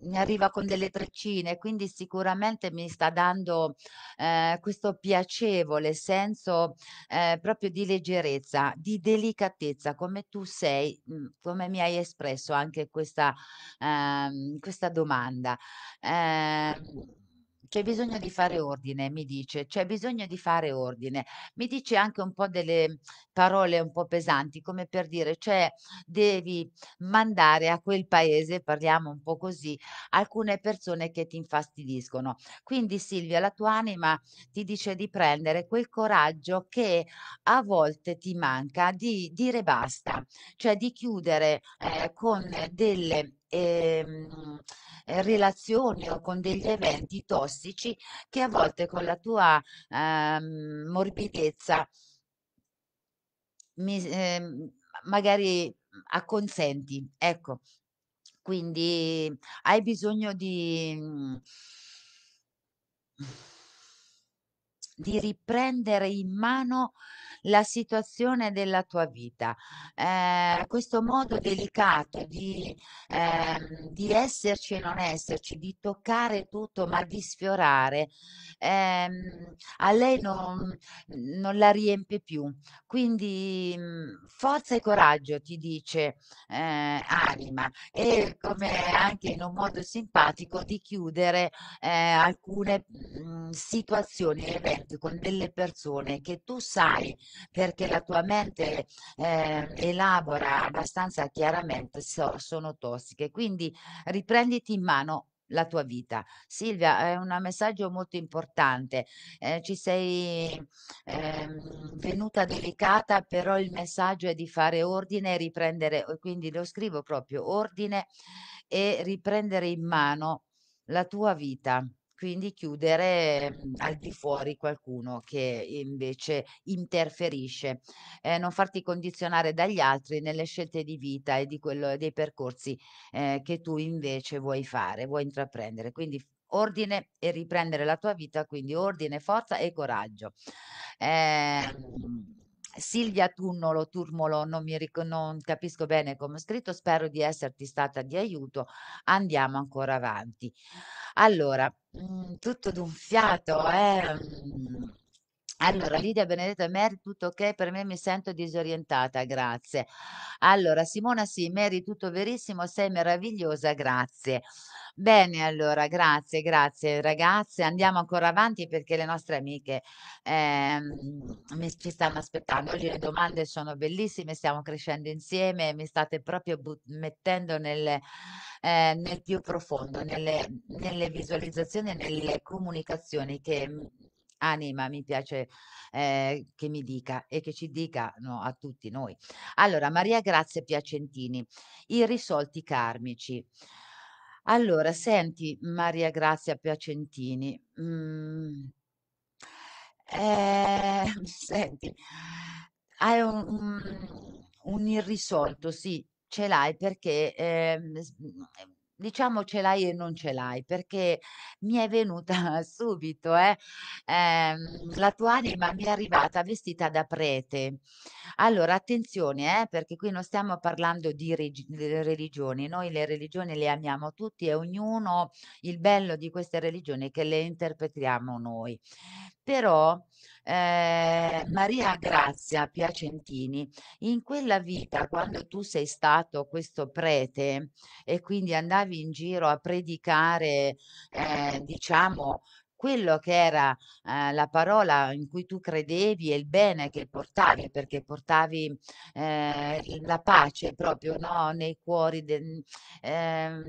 mi arriva con delle treccine, quindi sicuramente mi sta dando eh, questo piacevole senso eh, proprio di leggerezza, di delicatezza, come tu sei, mm, come mi hai espresso anche questa, ehm, questa domanda. Eh, c'è bisogno di fare ordine, mi dice, c'è bisogno di fare ordine. Mi dice anche un po' delle mhmm, parole un po' pesanti, come per dire, cioè devi mandare a quel paese, parliamo un po' così, alcune persone che ti infastidiscono. Quindi Silvia, la tua anima ti dice di prendere quel coraggio che a volte ti manca, di dire basta, cioè di chiudere eh, con delle ehm, eh, relazioni o con degli eventi tossici che a volte con la tua ehm, morbidezza mi, ehm, magari mhmm, acconsenti. Ecco, quindi hai bisogno di mhmm, di riprendere in mano la situazione della tua vita. Eh, questo modo delicato di, eh, di, esserci e non esserci, di toccare tutto ma di sfiorare, eh, a lei non, non, la riempie più. Quindi mm, forza e coraggio, ti dice eh, anima, e come anche in un modo simpatico di chiudere eh, alcune mh, mm, situazioni, eventi rapporti con delle persone che tu sai perché la tua mente eh, elabora abbastanza chiaramente so, sono tossiche. Quindi riprenditi in mano la tua vita. Silvia, è un messaggio molto importante. Eh, ci sei eh, venuta delicata, però il messaggio è di fare ordine e riprendere, quindi lo scrivo proprio, ordine e riprendere in mano la tua vita. Quindi chiudere mhmm, al di fuori qualcuno che invece interferisce, eh, non farti condizionare dagli altri nelle scelte di vita e di quello, dei percorsi eh, che tu invece vuoi fare, vuoi intraprendere. Quindi ordine e riprendere la tua vita, quindi ordine, forza e coraggio. Eh, Silvia Tunnolo, Turmolo, non, mi ric- non capisco bene come ho scritto, spero di esserti stata di aiuto. Andiamo ancora avanti. Allora, mhmm, tutto d'un fiato, eh? Mhmm, allora, Lidia Benedetta Mary, tutto ok? Per me mi sento disorientata, grazie. Allora, Simona, sì, Mary, tutto verissimo, sei meravigliosa, grazie. Bene, allora, grazie, grazie ragazze. Andiamo ancora avanti perché le nostre amiche eh, mi, ci stanno aspettando. Oggi le domande sono bellissime, stiamo crescendo insieme, mi state proprio but- mettendo nel, eh, nel, più profondo, nelle, nelle visualizzazioni e nelle comunicazioni che anima mi piace, ehm, che mi dica e che ci dicano a tutti noi. Allora, Maria Grazia Piacentini: "I risolti karmici". Allora, senti Maria Grazia Piacentini, mhmm, ehm, senti, hai un un un irrisolto, sì, ce l'hai perché, ehm, Diciamo ce l'hai e non ce l'hai, perché mi è venuta subito, eh, ehm, la tua anima mi è arrivata vestita da prete. Allora, attenzione, eh, perché qui non stiamo parlando di di religioni, noi le religioni le amiamo tutti e ognuno, il bello di queste religioni è che le interpretiamo noi però eh, Maria Grazia Piacentini, in quella vita, quando tu sei stato questo prete e quindi andavi in giro a predicare, eh, diciamo, quello che era eh, la parola in cui tu credevi e il bene che portavi, perché portavi eh, la pace proprio no? nei cuori, de, eh,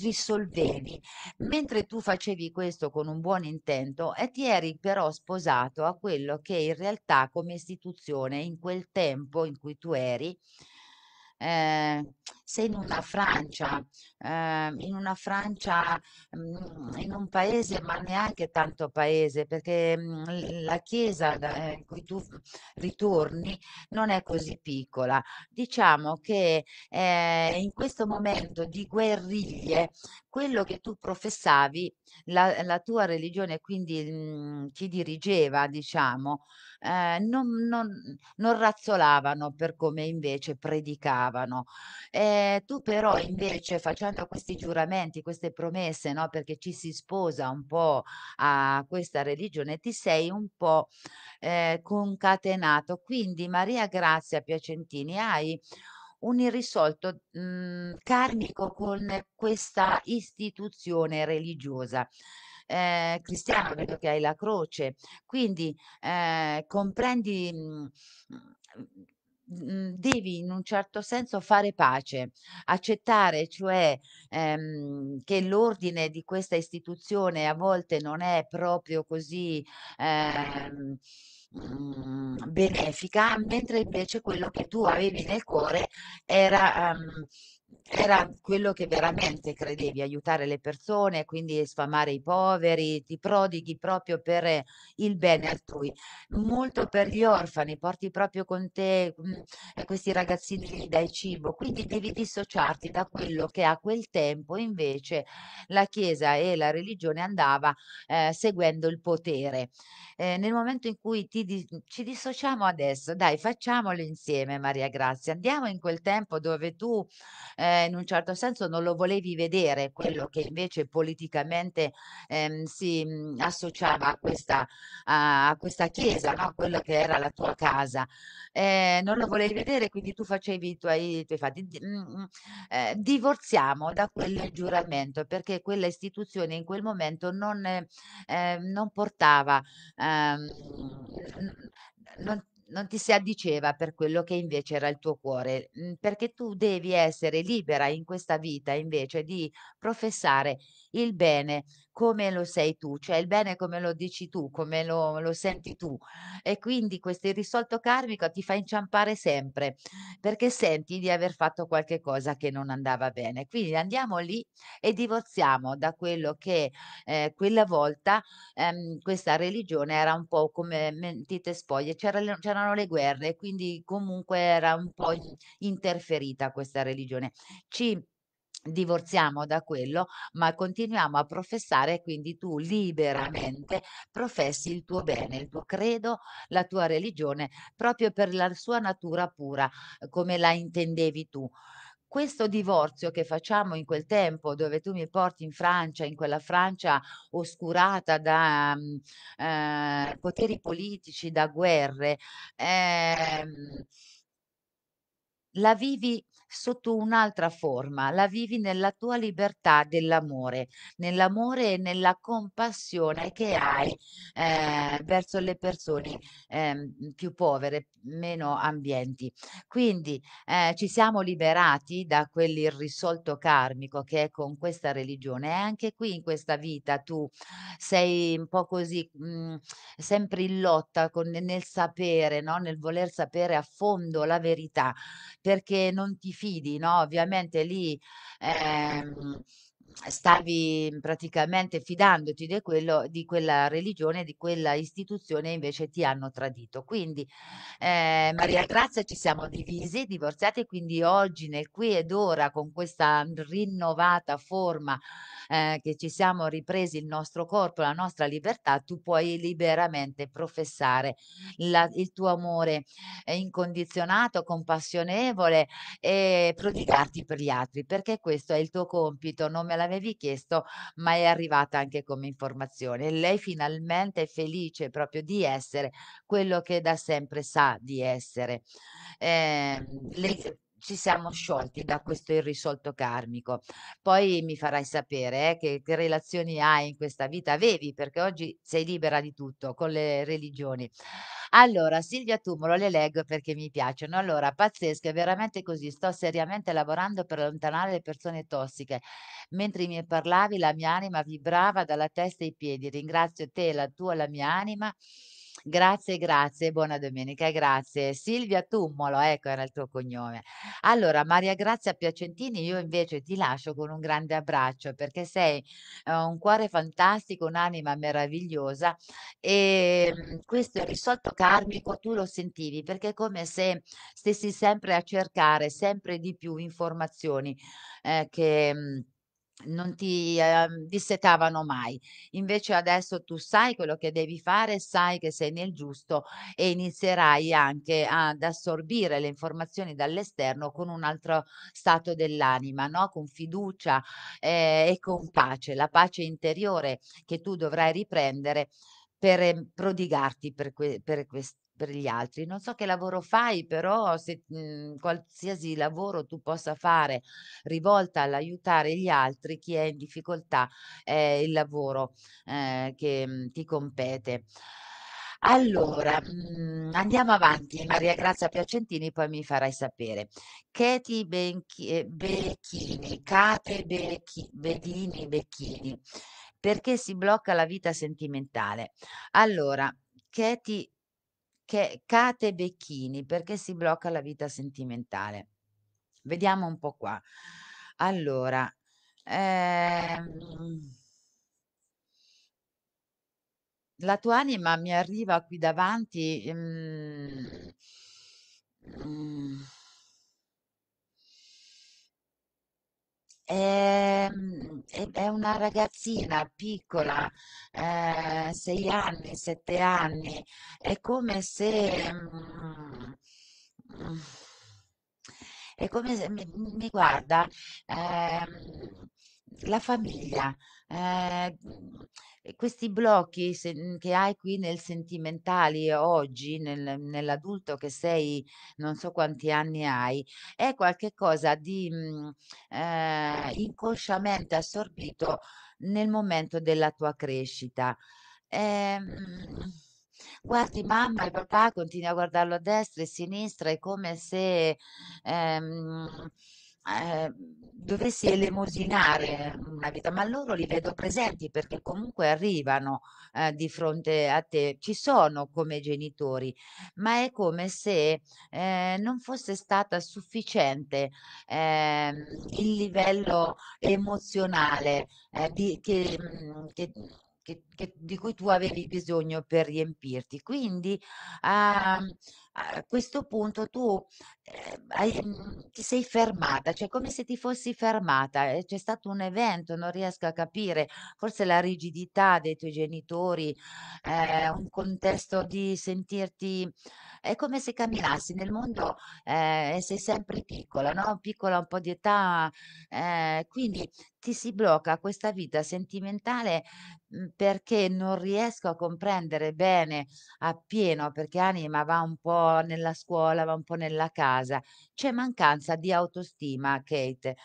risolvevi. Mentre tu facevi questo con un buon intento e eh, ti eri però sposato a quello che in realtà come istituzione in quel tempo in cui tu eri, eh, se in una Francia, eh, in una Francia, mm, in un paese, ma neanche tanto paese, perché mm, la chiesa eh, in cui tu ritorni non è così piccola. Diciamo che eh, in questo momento di guerriglie, quello che tu professavi, la, la tua religione, quindi mh, mm, chi dirigeva, diciamo, eh, non, non, non razzolavano per come invece predicavano. Eh, eh, tu però invece facendo questi giuramenti, queste promesse, no? perché ci si sposa un po' a questa religione, ti sei un po' eh, concatenato. Quindi Maria Grazia Piacentini, hai un irrisolto mh, mhmm, karmico con questa istituzione religiosa. Eh, cristiano, vedo che hai la croce, quindi eh, comprendi mh, mhmm, Mhmm, devi in un certo senso fare pace, accettare cioè, ehm, che l'ordine di questa istituzione a volte non è proprio così, ehm, mhmm, benefica, mentre invece quello che tu avevi nel cuore era, ehm era quello che veramente credevi, aiutare le persone, quindi sfamare i poveri, ti prodighi proprio per eh, il bene altrui, molto per gli orfani, porti proprio con te mm, eh, questi ragazzini lì dai cibo, quindi devi dissociarti da quello che a quel tempo invece la Chiesa e la religione andava eh, seguendo il potere. Eh, nel momento in cui di- ci dissociamo adesso, dai, facciamolo insieme Maria Grazia, andiamo in quel tempo dove tu... Eh, cioè, in un certo senso non lo volevi vedere, quello che certo. invece politicamente ehm, si mh, mhmm, associava a questa, a, a questa chiesa, no? quella che era la tua casa. Eh, non lo volevi vedere, quindi tu facevi i tuoi, i tuoi fatti. Mm, eh, divorziamo da quel giuramento perché quella istituzione in quel momento non, eh, non portava, ehm, non, non ti si addiceva per quello che invece era il tuo cuore, mhmm, perché tu devi essere libera in questa vita invece di professare il bene come lo sei tu, cioè il bene come lo dici tu, come lo, lo senti tu. E quindi questo irrisolto karmico ti fa inciampare sempre perché senti di aver fatto qualche cosa che non andava bene. Quindi andiamo lì e divorziamo da quello che eh, quella volta ehm, questa religione era un po' come mentite spoglie, c'erano, c'erano le guerre, quindi comunque era un po' interferita questa religione. Ci divorziamo da quello, ma continuiamo a professare, quindi tu liberamente professi il tuo bene, il tuo credo, la tua religione, proprio per la sua natura pura, come la intendevi tu questo divorzio che facciamo in quel tempo dove tu mi porti in Francia, in quella Francia oscurata da mm, eh, poteri politici, da guerre, eh, la vivi sotto un'altra forma, la vivi nella tua libertà dell'amore, nell'amore e nella compassione che hai eh, verso le persone eh, più povere, meno ambienti. Quindi eh, ci siamo liberati da quell'irrisolto karmico che è con questa religione e anche qui in questa vita tu sei un po' così mh, mm, sempre in lotta con, nel sapere, no? nel voler sapere a fondo la verità perché non ti fidi, no? Ovviamente lì ehm, stavi praticamente fidandoti de quello di quella religione, di quella istituzione, invece ti hanno tradito. Quindi, ehm, Maria Grazia, ci siamo divisi, divorziati, quindi oggi nel qui ed ora con questa rinnovata forma, ehm, che ci siamo ripresi il nostro corpo, la nostra libertà, tu puoi liberamente professare la il tuo amore, ehm, incondizionato, compassionevole e prodigarti per gli altri, perché questo è il tuo compito, non me l'avevi chiesto, ma è arrivata anche come informazione. Lei finalmente è felice proprio di essere quello che da sempre sa di essere. Eh, lei ci siamo sciolti da questo irrisolto karmico. Poi mi farai sapere eh, che, che, relazioni hai in questa vita, avevi, perché oggi sei libera di tutto con le religioni. Allora, Silvia Tumolo, le leggo perché mi piacciono. Allora, pazzesco, è veramente così. Sto seriamente lavorando per allontanare le persone tossiche. Mentre mi parlavi, la mia anima vibrava dalla testa ai piedi. Ringrazio te, la tua, la mia anima Grazie, grazie, buona domenica, grazie. Silvia Tummolo, ecco era il tuo cognome. Allora, Maria Grazia Piacentini, io invece ti lascio con un grande abbraccio perché sei eh, un cuore fantastico, un'anima meravigliosa e mh, mm, questo risolto karmico tu lo sentivi perché è come se stessi sempre a cercare sempre di più informazioni eh, che... Mh, mm, non ti eh, dissetavano mai. Invece adesso tu sai quello che devi fare, sai che sei nel giusto e inizierai anche ad assorbire le informazioni dall'esterno con un altro stato dell'anima, no? con fiducia eh, e con pace, la pace interiore che tu dovrai riprendere per ehm, prodigarti per, que- per, quest- per gli altri. Non so che lavoro fai, però se mh, mhmm, qualsiasi lavoro tu possa fare rivolta all'aiutare gli altri, chi è in difficoltà è il lavoro eh, che mh, mhmm, ti compete. Allora, mhmm, andiamo avanti, Maria Grazia Piacentini, poi mi farai sapere. Katie eh, Becchini, Kate Bedini Becchini, perché si blocca la vita sentimentale? Allora, Katie che Kate Becchini, perché si blocca la vita sentimentale. Vediamo un po' qua. Allora, ehm, la tua anima mi arriva qui davanti. Mm, mm, è, ehm, è una ragazzina piccola, eh, sei anni, sette anni, è come se... Mm, è come se mi, mi guarda, eh, la famiglia, ehm, questi blocchi sen mhmm, che hai qui nel sentimentale oggi, nel nell'adulto che sei, non so quanti anni hai, è qualcosa di, mhmm, eh, inconsciamente assorbito nel momento della tua crescita. Ehm, guardi mamma e papà, continui a guardarlo a destra e a sinistra, è come se, ehm Ehm, dovessi elemosinare una vita, ma loro li vedo presenti perché comunque arrivano eh, di fronte a te, ci sono come genitori, ma è come se eh, non fosse stata sufficiente eh, il livello emozionale eh, di, che, mm, che che, che, di cui tu avevi bisogno per riempirti. Quindi ah, a questo punto tu eh, hai, mhmm, ti sei fermata, cioè come se ti fossi fermata, c'è stato un evento, non riesco a capire, forse la rigidità dei tuoi genitori, eh, un contesto di sentirti, è come se camminassi nel mondo eh, e sei sempre piccola, no? piccola un po' di età, eh, quindi ti si blocca questa vita sentimentale mhmm, perché non riesco a comprendere bene appieno, perché anima va un po' po' nella scuola, va un po' nella casa. C'è mancanza di autostima, Kate.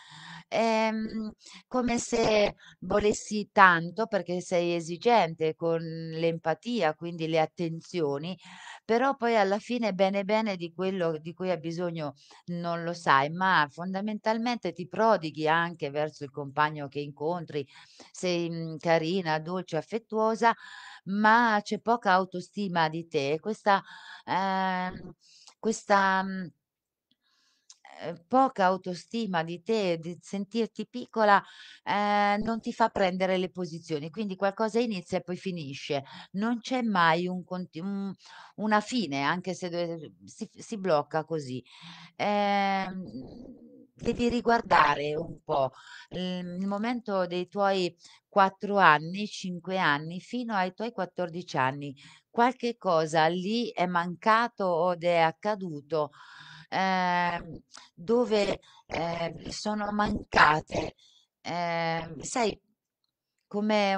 È ehm, come se volessi tanto perché sei esigente con l'empatia, quindi le attenzioni, però poi alla fine bene bene di quello di cui hai bisogno non lo sai, ma fondamentalmente ti prodighi anche verso il compagno che incontri, sei mhmm, carina, dolce, affettuosa ma c'è poca autostima di te, questa, ehm, questa mhmm, eh, poca autostima di te, di sentirti piccola, eh, non ti fa prendere le posizioni, quindi qualcosa inizia e poi finisce, non c'è mai un conti- una fine, anche se dove- si, si blocca così. Ehm, devi riguardare un po' ehm, il momento dei tuoi 4 anni, 5 anni, fino ai tuoi 14 anni. Qualche cosa lì è mancato o è accaduto eh, dove eh, sono mancate, eh, sai, come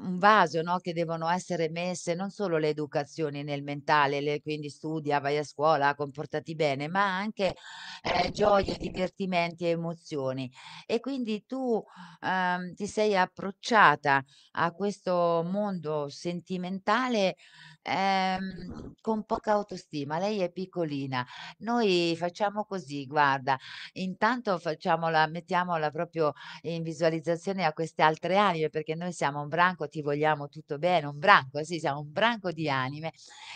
un vaso, no, che devono essere messe non solo le educazioni nel mentale, le, quindi studia, vai a scuola, comportati bene, ma anche eh, gioie, divertimenti e emozioni. E quindi tu ehm, ti sei approcciata a questo mondo sentimentale ehm, con poca autostima, lei è piccolina, noi facciamo così, guarda, intanto facciamola, mettiamola proprio in visualizzazione a queste altre anime, perché noi siamo un branco, ti vogliamo tutto bene, un branco, sì, siamo un branco di anime,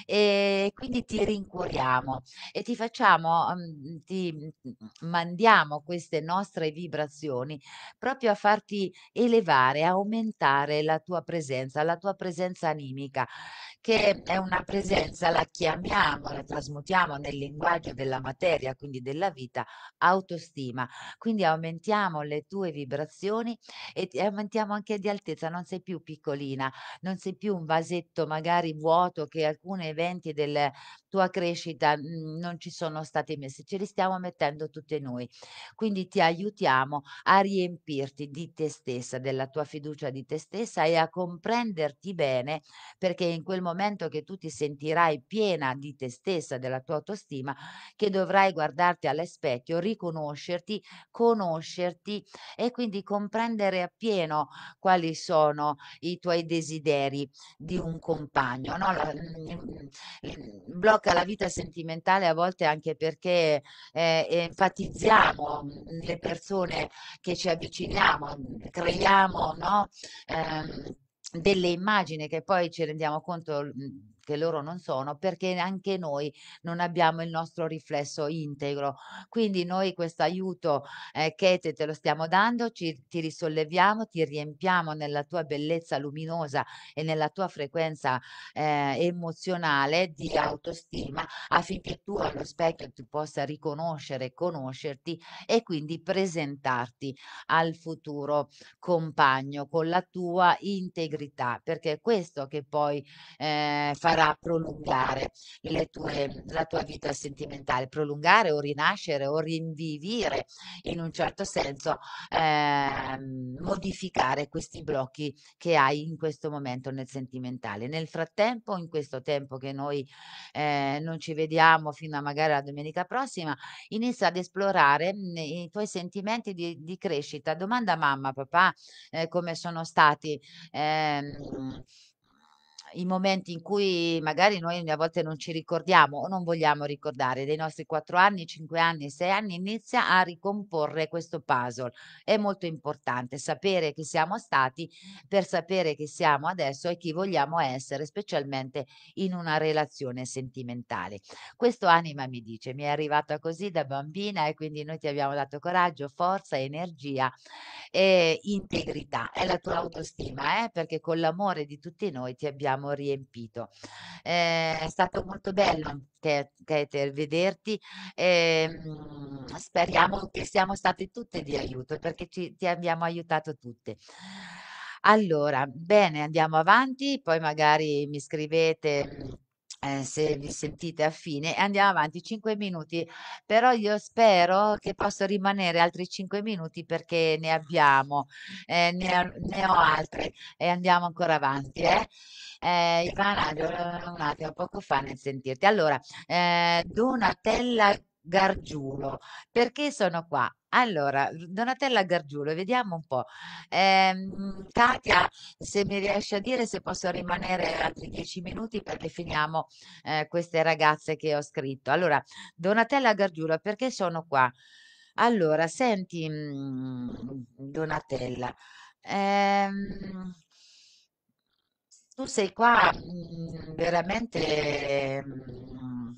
e quindi ti rincuoriamo e ti facciamo, mm, ti mm, mm, mandiamo queste nostre vibrazioni proprio a farti elevare, aumentare la tua presenza, la tua presenza animica, che è una presenza, la chiamiamo, la trasmutiamo nel linguaggio della materia, quindi della vita, autostima. Quindi aumentiamo le tue vibrazioni e aumentiamo anche di altezza, non sei più piccolina, non sei più un vasetto magari vuoto che alcuni eventi della tua crescita mm, non ci sono stati messi, ce li stiamo mettendo tutti noi. Quindi ti aiutiamo a riempirti di te stessa, della tua fiducia di te stessa e a comprenderti bene perché in quel momento che tu ti sentirai piena di te stessa, della tua autostima, che dovrai guardarti specchio, riconoscerti, conoscerti e quindi comprendere appieno quali sono i tuoi desideri di un compagno. No? La, mm, blocca la vita sentimentale a volte anche perché eh, enfatizziamo mm, le persone che ci avviciniamo, mm, creiamo no? eh, delle immagini che poi ci rendiamo conto mhmm, che loro non sono, perché anche noi non abbiamo il nostro riflesso integro. Quindi noi questo aiuto eh, Kete te lo stiamo dando, ci, ti risolleviamo, ti riempiamo nella tua bellezza luminosa e nella tua frequenza eh, emozionale di autostima affinché tu allo specchio ti possa riconoscere, conoscerti e quindi presentarti al futuro compagno con la tua integrità, perché è questo che poi eh, farà farà prolungare tue, la tua vita sentimentale, prolungare o rinascere o rinvivire in un certo senso, eh, modificare questi blocchi che hai in questo momento nel sentimentale. Nel frattempo, in questo tempo che noi eh, non ci vediamo fino a magari la domenica prossima, inizia ad esplorare mm, i tuoi sentimenti di, di crescita. Domanda a mamma, papà, eh, come sono stati. Eh, i momenti in cui magari noi a volte non ci ricordiamo o non vogliamo ricordare dei nostri quattro anni, cinque anni, sei anni, inizia a ricomporre questo puzzle. È molto importante sapere chi siamo stati per sapere chi siamo adesso e chi vogliamo essere, specialmente in una relazione sentimentale. Questo anima mi dice, mi è arrivata così da bambina e quindi noi ti abbiamo dato coraggio, forza, energia e integrità. È la tua autostima, eh? perché con l'amore di tutti noi ti abbiamo abbiamo riempito. Eh, è stato molto bello Keter vederti e ehm, speriamo che siamo state tutte di aiuto perché ci, ti abbiamo aiutato tutte. Allora, bene, andiamo avanti, poi magari mi scrivete eh, se vi sentite affine e andiamo avanti 5 minuti però io spero che posso rimanere altri 5 minuti perché ne abbiamo eh, ne, ho, ne, ho altri e andiamo ancora avanti eh? eh Ivana un attimo poco fa nel sentirti allora eh, Donatella Gargiulo. Perché sono qua? Allora, Donatella Gargiulo, vediamo un po'. Ehm, Katia, se mi riesci a dire se posso rimanere altri dieci minuti perché finiamo eh, queste ragazze che ho scritto. Allora, Donatella Gargiulo, perché sono qua? Allora, senti, mm, Donatella, ehm, tu sei qua mm, veramente... Mm,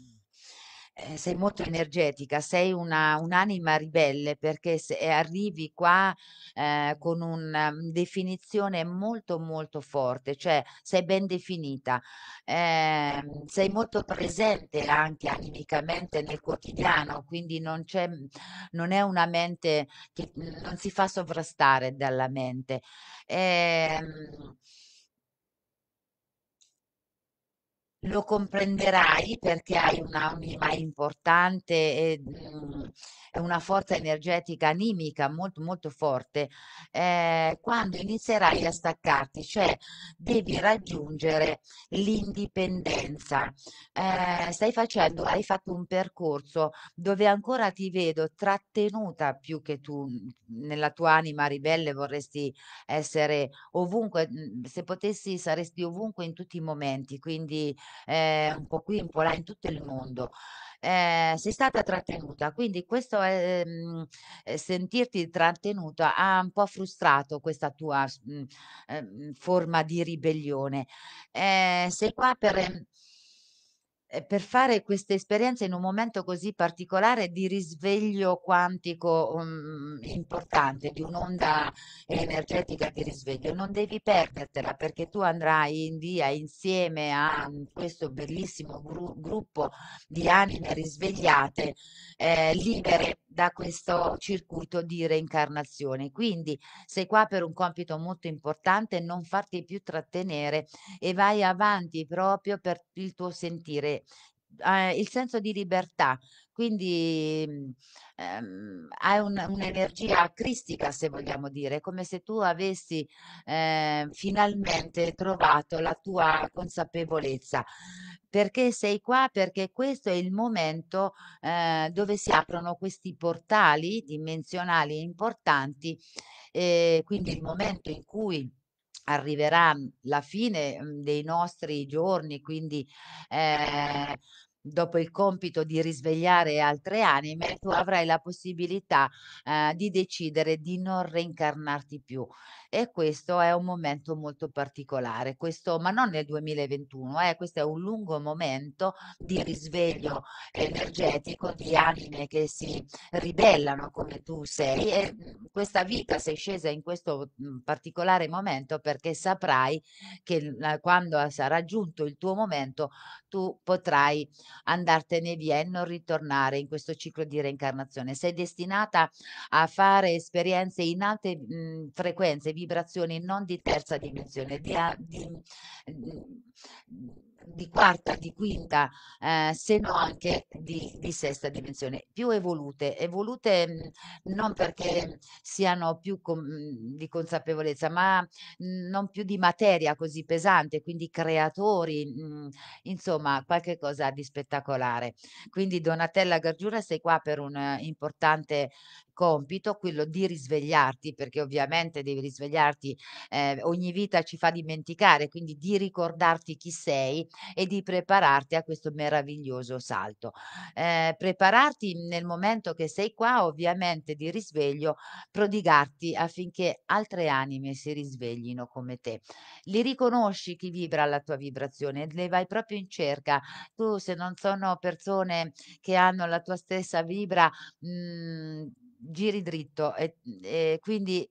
eh, sei molto energetica, sei una un'anima ribelle perché se eh, arrivi qua, ehm, con una, mm, definizione molto, molto forte, cioè sei ben definita, ehm, sei molto presente anche animicamente nel quotidiano, quindi non c'è mm, non è una mente che mm, non si fa sovrastare dalla mente. Ehm lo comprenderai perché hai un'anima importante e mh, mm, una forza energetica animica molto molto forte eh, quando inizierai a staccarti, cioè devi raggiungere l'indipendenza. Eh, stai facendo, hai fatto un percorso dove ancora ti vedo trattenuta più che tu mm, nella tua anima ribelle vorresti essere ovunque, mm, se potessi saresti ovunque in tutti i momenti, quindi eh, un po' qui, un po' là, in tutto il mondo. Eh, sei stata trattenuta, quindi questo ehm, sentirti trattenuta ha un po' frustrato questa tua mh, mm, ehm, forma di ribellione. Eh, sei qua per eh, per fare questa esperienza in un momento così particolare di risveglio quantico, mhmm, importante, di un'onda energetica di risveglio. Non devi perdertela perché tu andrai in via insieme a questo bellissimo gru gruppo di anime risvegliate, ehm, libere da questo circuito di reincarnazione. Quindi sei qua per un compito molto importante, non farti più trattenere e vai avanti proprio per il tuo sentire, eh, il senso di libertà, quindi mhmm, ehm, hai un- un'energia cristica, se vogliamo dire, come se tu avessi eh, finalmente trovato la tua consapevolezza. Perché sei qua? Perché questo è il momento eh, dove si aprono questi portali dimensionali importanti, eh, quindi il momento in cui arriverà la fine mhmm, dei nostri giorni, quindi eh, dopo il compito di risvegliare altre anime, tu avrai la possibilità eh, di decidere di non reincarnarti più e questo è un momento molto particolare, questo, ma non nel 2021, eh, questo è un lungo momento di risveglio energetico di anime che si ribellano come tu sei e mhmm, questa vita sei scesa in questo mhmm, particolare momento perché saprai che quando sarà giunto il tuo momento tu potrai andartene via e non ritornare in questo ciclo di reincarnazione. Sei destinata a fare esperienze in alte mh, mhmm, frequenze, vibrazioni vibrazioni non di terza dimensione, di, di, mm, di quarta, di quinta, eh, se no anche di, di, sesta dimensione, più evolute, evolute mh, mm, non perché siano più com- mm, di consapevolezza, ma mh, mm, non più di materia così pesante, quindi creatori, mh, insomma, qualche cosa di spettacolare. Quindi Donatella Gargiura sei qua per un eh, importante compito, quello di risvegliarti, perché ovviamente devi risvegliarti, eh, ogni vita ci fa dimenticare, quindi di ricordarti chi sei e di prepararti a questo meraviglioso salto. Eh, prepararti nel momento che sei qua, ovviamente di risveglio, prodigarti affinché altre anime si risveglino come te. Li riconosci chi vibra la tua vibrazione, le vai proprio in cerca. Tu se non sono persone che hanno la tua stessa vibra, mh, mm, giri dritto e, e quindi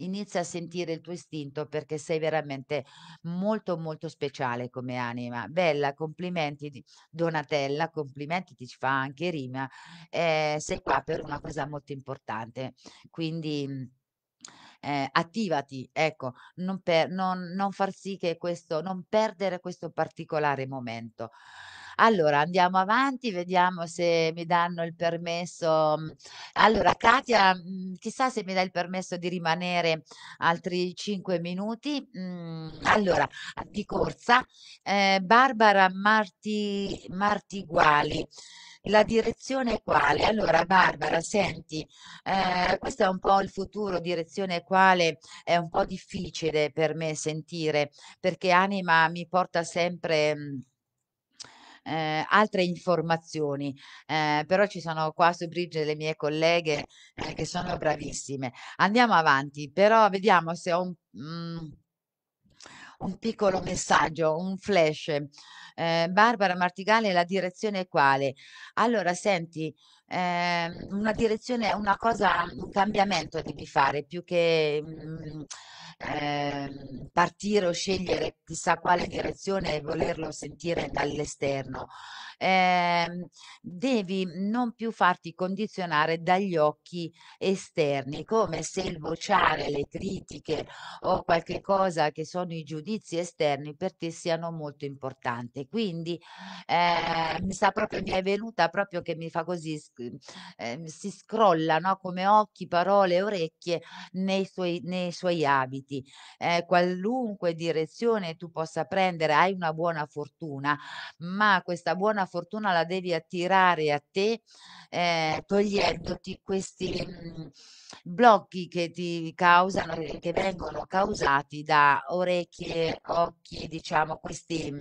Inizia a sentire il tuo istinto perché sei veramente molto, molto speciale come anima. Bella, complimenti Donatella, complimenti, ti ci fa anche rima. Ehm, sei qua per una cosa molto importante, quindi, mhmm, attivati, ecco, non per non non far sì che questo non perdere questo particolare momento. Allora andiamo avanti, vediamo se mi danno il permesso. Mm, allora Katia, mm, chissà se mi dai il permesso di rimanere altri 5 minuti. Mm, allora, di corsa, eh, Barbara Marti, Martiguali la direzione quale? Allora Barbara, senti, eh, questo è un po' il futuro, direzione quale è un po' difficile per me sentire, perché Anima mi porta sempre... Mh, eh, altre informazioni, eh, però ci sono qua su Bridge le mie colleghe eh, che sono bravissime. Andiamo avanti, però vediamo se ho un... Mm, un piccolo messaggio, un flash. Eh, Barbara Martigale, la direzione è quale? Allora, senti, eh, una direzione è una cosa, un cambiamento devi fare più che mh, mm, Ehm, partire o scegliere chissà quale direzione e volerlo sentire dall'esterno ehm, devi non più farti condizionare dagli occhi esterni, come se il vociare, le critiche o qualche cosa che sono i giudizi esterni per te siano molto importanti. Quindi eh, mi, proprio, mi è venuta proprio che mi fa così, eh, si scrolla no? come occhi, parole, orecchie nei suoi, nei suoi abiti. Eh, qualunque direzione tu possa prendere, hai una buona fortuna, ma questa buona fortuna la devi attirare a te eh, togliendoti questi mh, mm, blocchi che ti causano, che vengono causati da orecchie, occhi, diciamo questi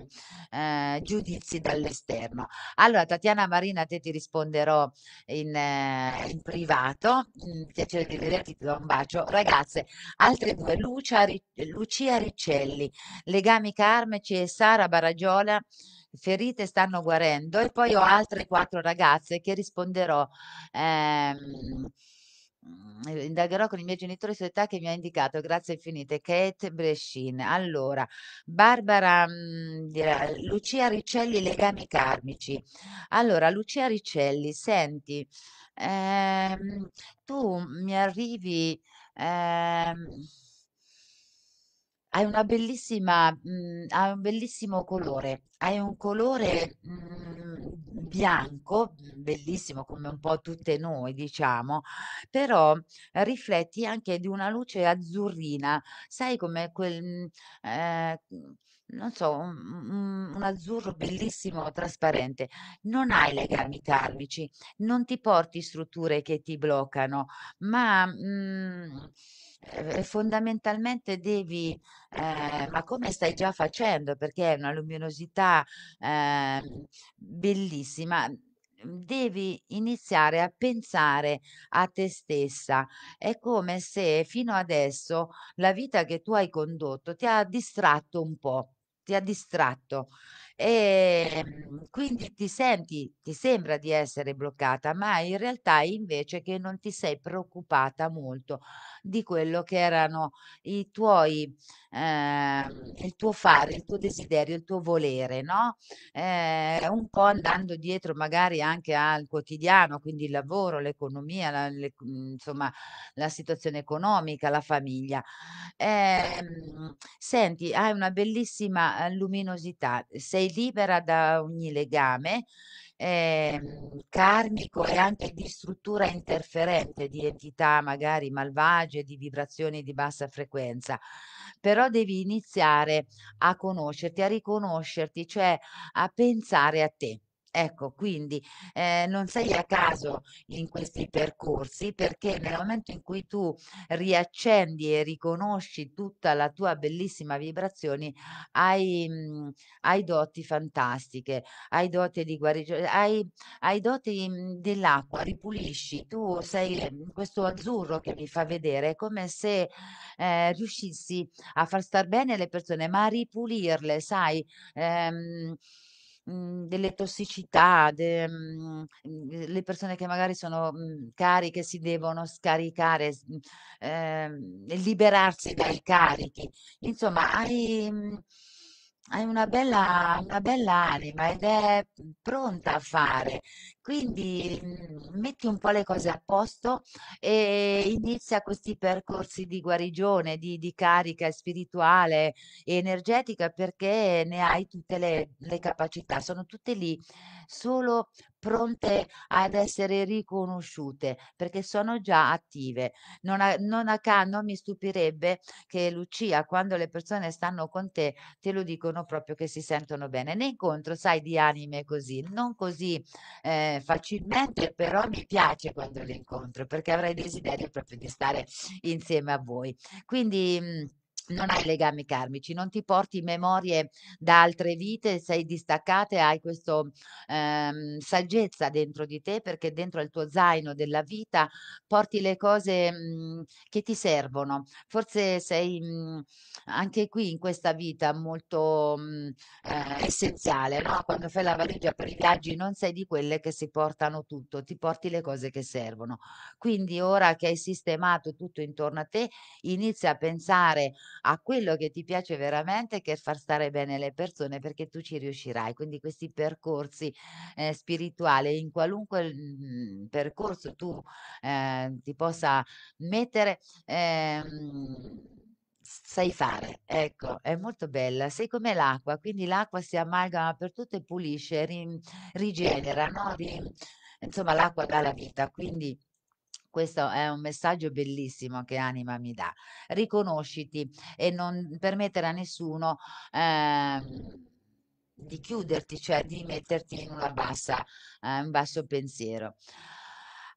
eh, giudizi dall'esterno. Allora Tatiana Marina, te ti risponderò in, eh, in privato, mh, mm, piacere di vederti, ti do un bacio. Ragazze, altre due, Lucia, Lucia Riccelli, Legami Carmeci e Sara Baragiola ferite stanno guarendo e poi ho altre quattro ragazze che risponderò. Ehm, mm, indagherò con i miei genitori sull'età che mi ha indicato, grazie infinite, Kate Brescin. Allora, Barbara, mh, mm, Lucia Ricelli, legami karmici. Allora, Lucia Ricelli, senti, ehm, tu mi arrivi... Ehm, hai una bellissima mhmm, hai un bellissimo colore. Hai un colore, mhmm, bianco, bellissimo come un po' tutte noi diciamo, però rifletti anche di una luce azzurrina, sai come quel mhmm, ehm, non so, un un azzurro bellissimo, trasparente. Non hai legami karmici, non ti porti strutture che ti bloccano, ma, mhmm eh, fondamentalmente devi, eh, ma come stai già facendo, perché è una luminosità eh, bellissima, devi iniziare a pensare a te stessa. È come se fino adesso la vita che tu hai condotto ti ha distratto un po', ti ha distratto e ehm, quindi ti senti, ti sembra di essere bloccata, ma in realtà invece che non ti sei preoccupata molto di quello che erano i tuoi, ehm, il tuo fare, il tuo desiderio, il tuo volere, no? Eh, un po' andando dietro magari anche al quotidiano, quindi il lavoro, l'economia, la, le- mm, insomma la situazione economica, la famiglia. Ehm, senti, hai una bellissima eh, luminosità, sei libera da ogni legame eh, karmico e anche di struttura interferente di entità magari malvagie, di vibrazioni di bassa frequenza. Però devi iniziare a conoscerti, a riconoscerti, cioè a pensare a te Ecco, quindi, ehm, non sei a caso in questi percorsi, perché nel momento in cui tu riaccendi e riconosci tutta la tua bellissima vibrazione, hai mhmm, hai doti fantastiche, hai doti di guarigio hai hai doti, mhmm, dell'acqua, ripulisci, tu sei, questo azzurro che mi fa vedere, è come se, ehm, riuscissi a far star bene le persone, ma a ripulirle, sai, ehm Mhmm, delle tossicità, de mhmm, mhmm, le persone che magari sono, mhmm, cariche si devono scaricare, s mhmm, ehm, liberarsi dai carichi. Insomma hai mhmm hai una bella, una bella anima ed è pronta a fare. Quindi mm, metti un po' le cose a posto e inizia questi percorsi di guarigione, di, di carica spirituale e energetica perché ne hai tutte le, le capacità, sono tutte lì solo pronte ad essere riconosciute perché sono già attive. Non a, non a ca- mi stupirebbe che Lucia, quando le persone stanno con te, te lo dicono proprio che si sentono bene. Ne incontro, sai, di anime così, non così eh, facilmente, però mi piace quando le incontro perché avrei desiderio proprio di stare insieme a voi. Quindi non hai legami karmici, non ti porti memorie da altre vite, sei distaccata e hai questa ehm, saggezza dentro di te perché dentro il tuo zaino della vita porti le cose mh, mm, che ti servono. Forse sei mh, mm, anche qui in questa vita molto mh, mm, eh, essenziale, no? quando fai la valigia per i viaggi non sei di quelle che si portano tutto, ti porti le cose che servono. Quindi ora che hai sistemato tutto intorno a te, inizia a pensare a quello che ti piace veramente, che è far stare bene le persone, perché tu ci riuscirai. Quindi questi percorsi eh, spirituali, in qualunque mm, percorso tu eh, ti possa mettere, ehm, sai fare, ecco, è molto bella, sei come l'acqua, quindi l'acqua si amalgama per tutto e pulisce, ri- rigenera, no? Ri- insomma l'acqua dà la vita, quindi questo è un messaggio bellissimo che Anima mi dà. Riconosciti e non permettere a nessuno eh, di chiuderti, cioè di metterti in, bassa, eh, un basso pensiero.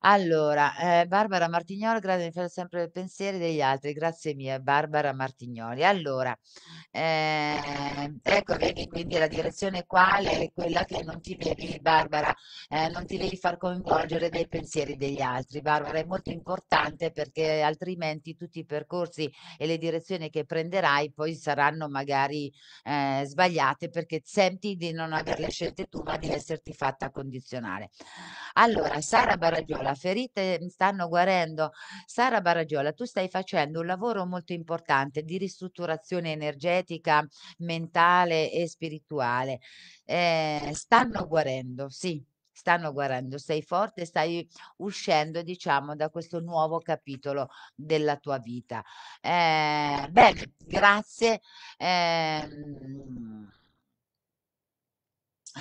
Allora, ehm, Barbara Martignol, grande influenza sempre nei pensieri degli altri, grazie mia, Barbara Martignoli. Allora, ehm, ecco vedi quindi la direzione quale è quella che non ti devi Barbara, ehm, non ti devi far coinvolgere dai pensieri degli altri. Barbara, è molto importante perché altrimenti tutti i percorsi e le direzioni che prenderai poi saranno magari, ehm, sbagliate perché senti di non averle scelte tu, ma di esserti fatta condizionare. Allora, Sara Baragiola. Sara, ferite mhmm, stanno guarendo. Sara Baragiola, tu stai facendo un lavoro molto importante di ristrutturazione energetica, mentale e spirituale. Eh, stanno guarendo, sì, stanno guarendo. sei forte, stai uscendo, diciamo, da questo nuovo capitolo della tua vita. Eh, bene, grazie. Eh,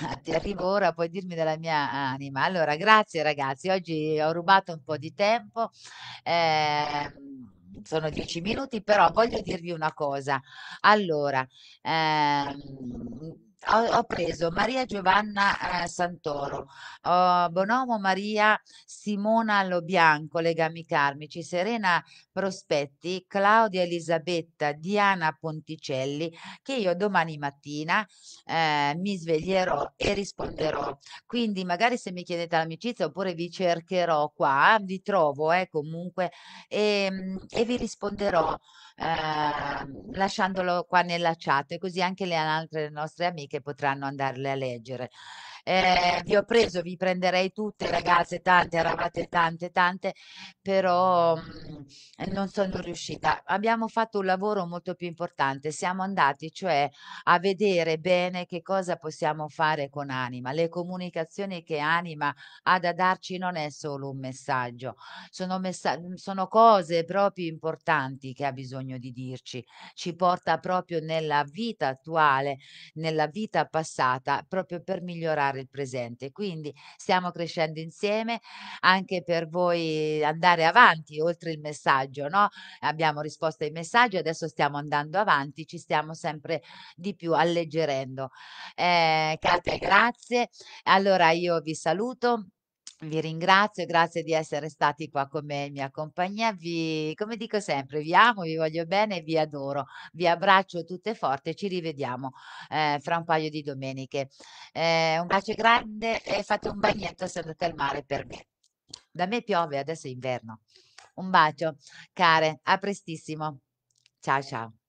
Ti arrivo ora, puoi dirmi della mia anima. Allora, grazie ragazzi, oggi ho rubato un po' di tempo. Eh, sono dieci minuti, però voglio dirvi una cosa. Allora, eh, ho, ho preso Maria Giovanna eh, Santoro, oh, Bonomo Maria Simona Lobianco, Legami Carmici, Serena Prospetti, Claudia Elisabetta, Diana Ponticelli, che io domani mattina eh, mi sveglierò e risponderò. Quindi magari se mi chiedete l'amicizia oppure vi cercherò qua, vi trovo eh, comunque e, ehm, e vi risponderò. Ehm, lasciandolo qua nella chat, così anche le altre nostre amiche potranno andarle a leggere eh, vi ho preso, vi prenderei tutte ragazze, tante, eravate tante, tante, però mh, mm, non sono riuscita. Abbiamo fatto un lavoro molto più importante, siamo andati cioè a vedere bene che cosa possiamo fare con Anima, le comunicazioni che Anima ha da darci non è solo un messaggio, sono, messa- sono cose proprio importanti che ha bisogno di dirci, ci porta proprio nella vita attuale, nella vita passata, proprio per migliorare il presente. Quindi stiamo crescendo insieme anche per voi andare avanti oltre il messaggio, no? Abbiamo risposto ai messaggi, adesso stiamo andando avanti, ci stiamo sempre di più alleggerendo. Eh, Katia, grazie. Allora io vi saluto vi ringrazio, grazie di essere stati qua con me in mia compagnia. Vi, come dico sempre, vi amo, vi voglio bene vi adoro. Vi abbraccio tutte forte. Ci rivediamo eh, fra un paio di domeniche. Eh, un bacio grande e fate un bagnetto se andate al mare per me. Da me piove, adesso è inverno. Un bacio, care, a prestissimo. Ciao ciao.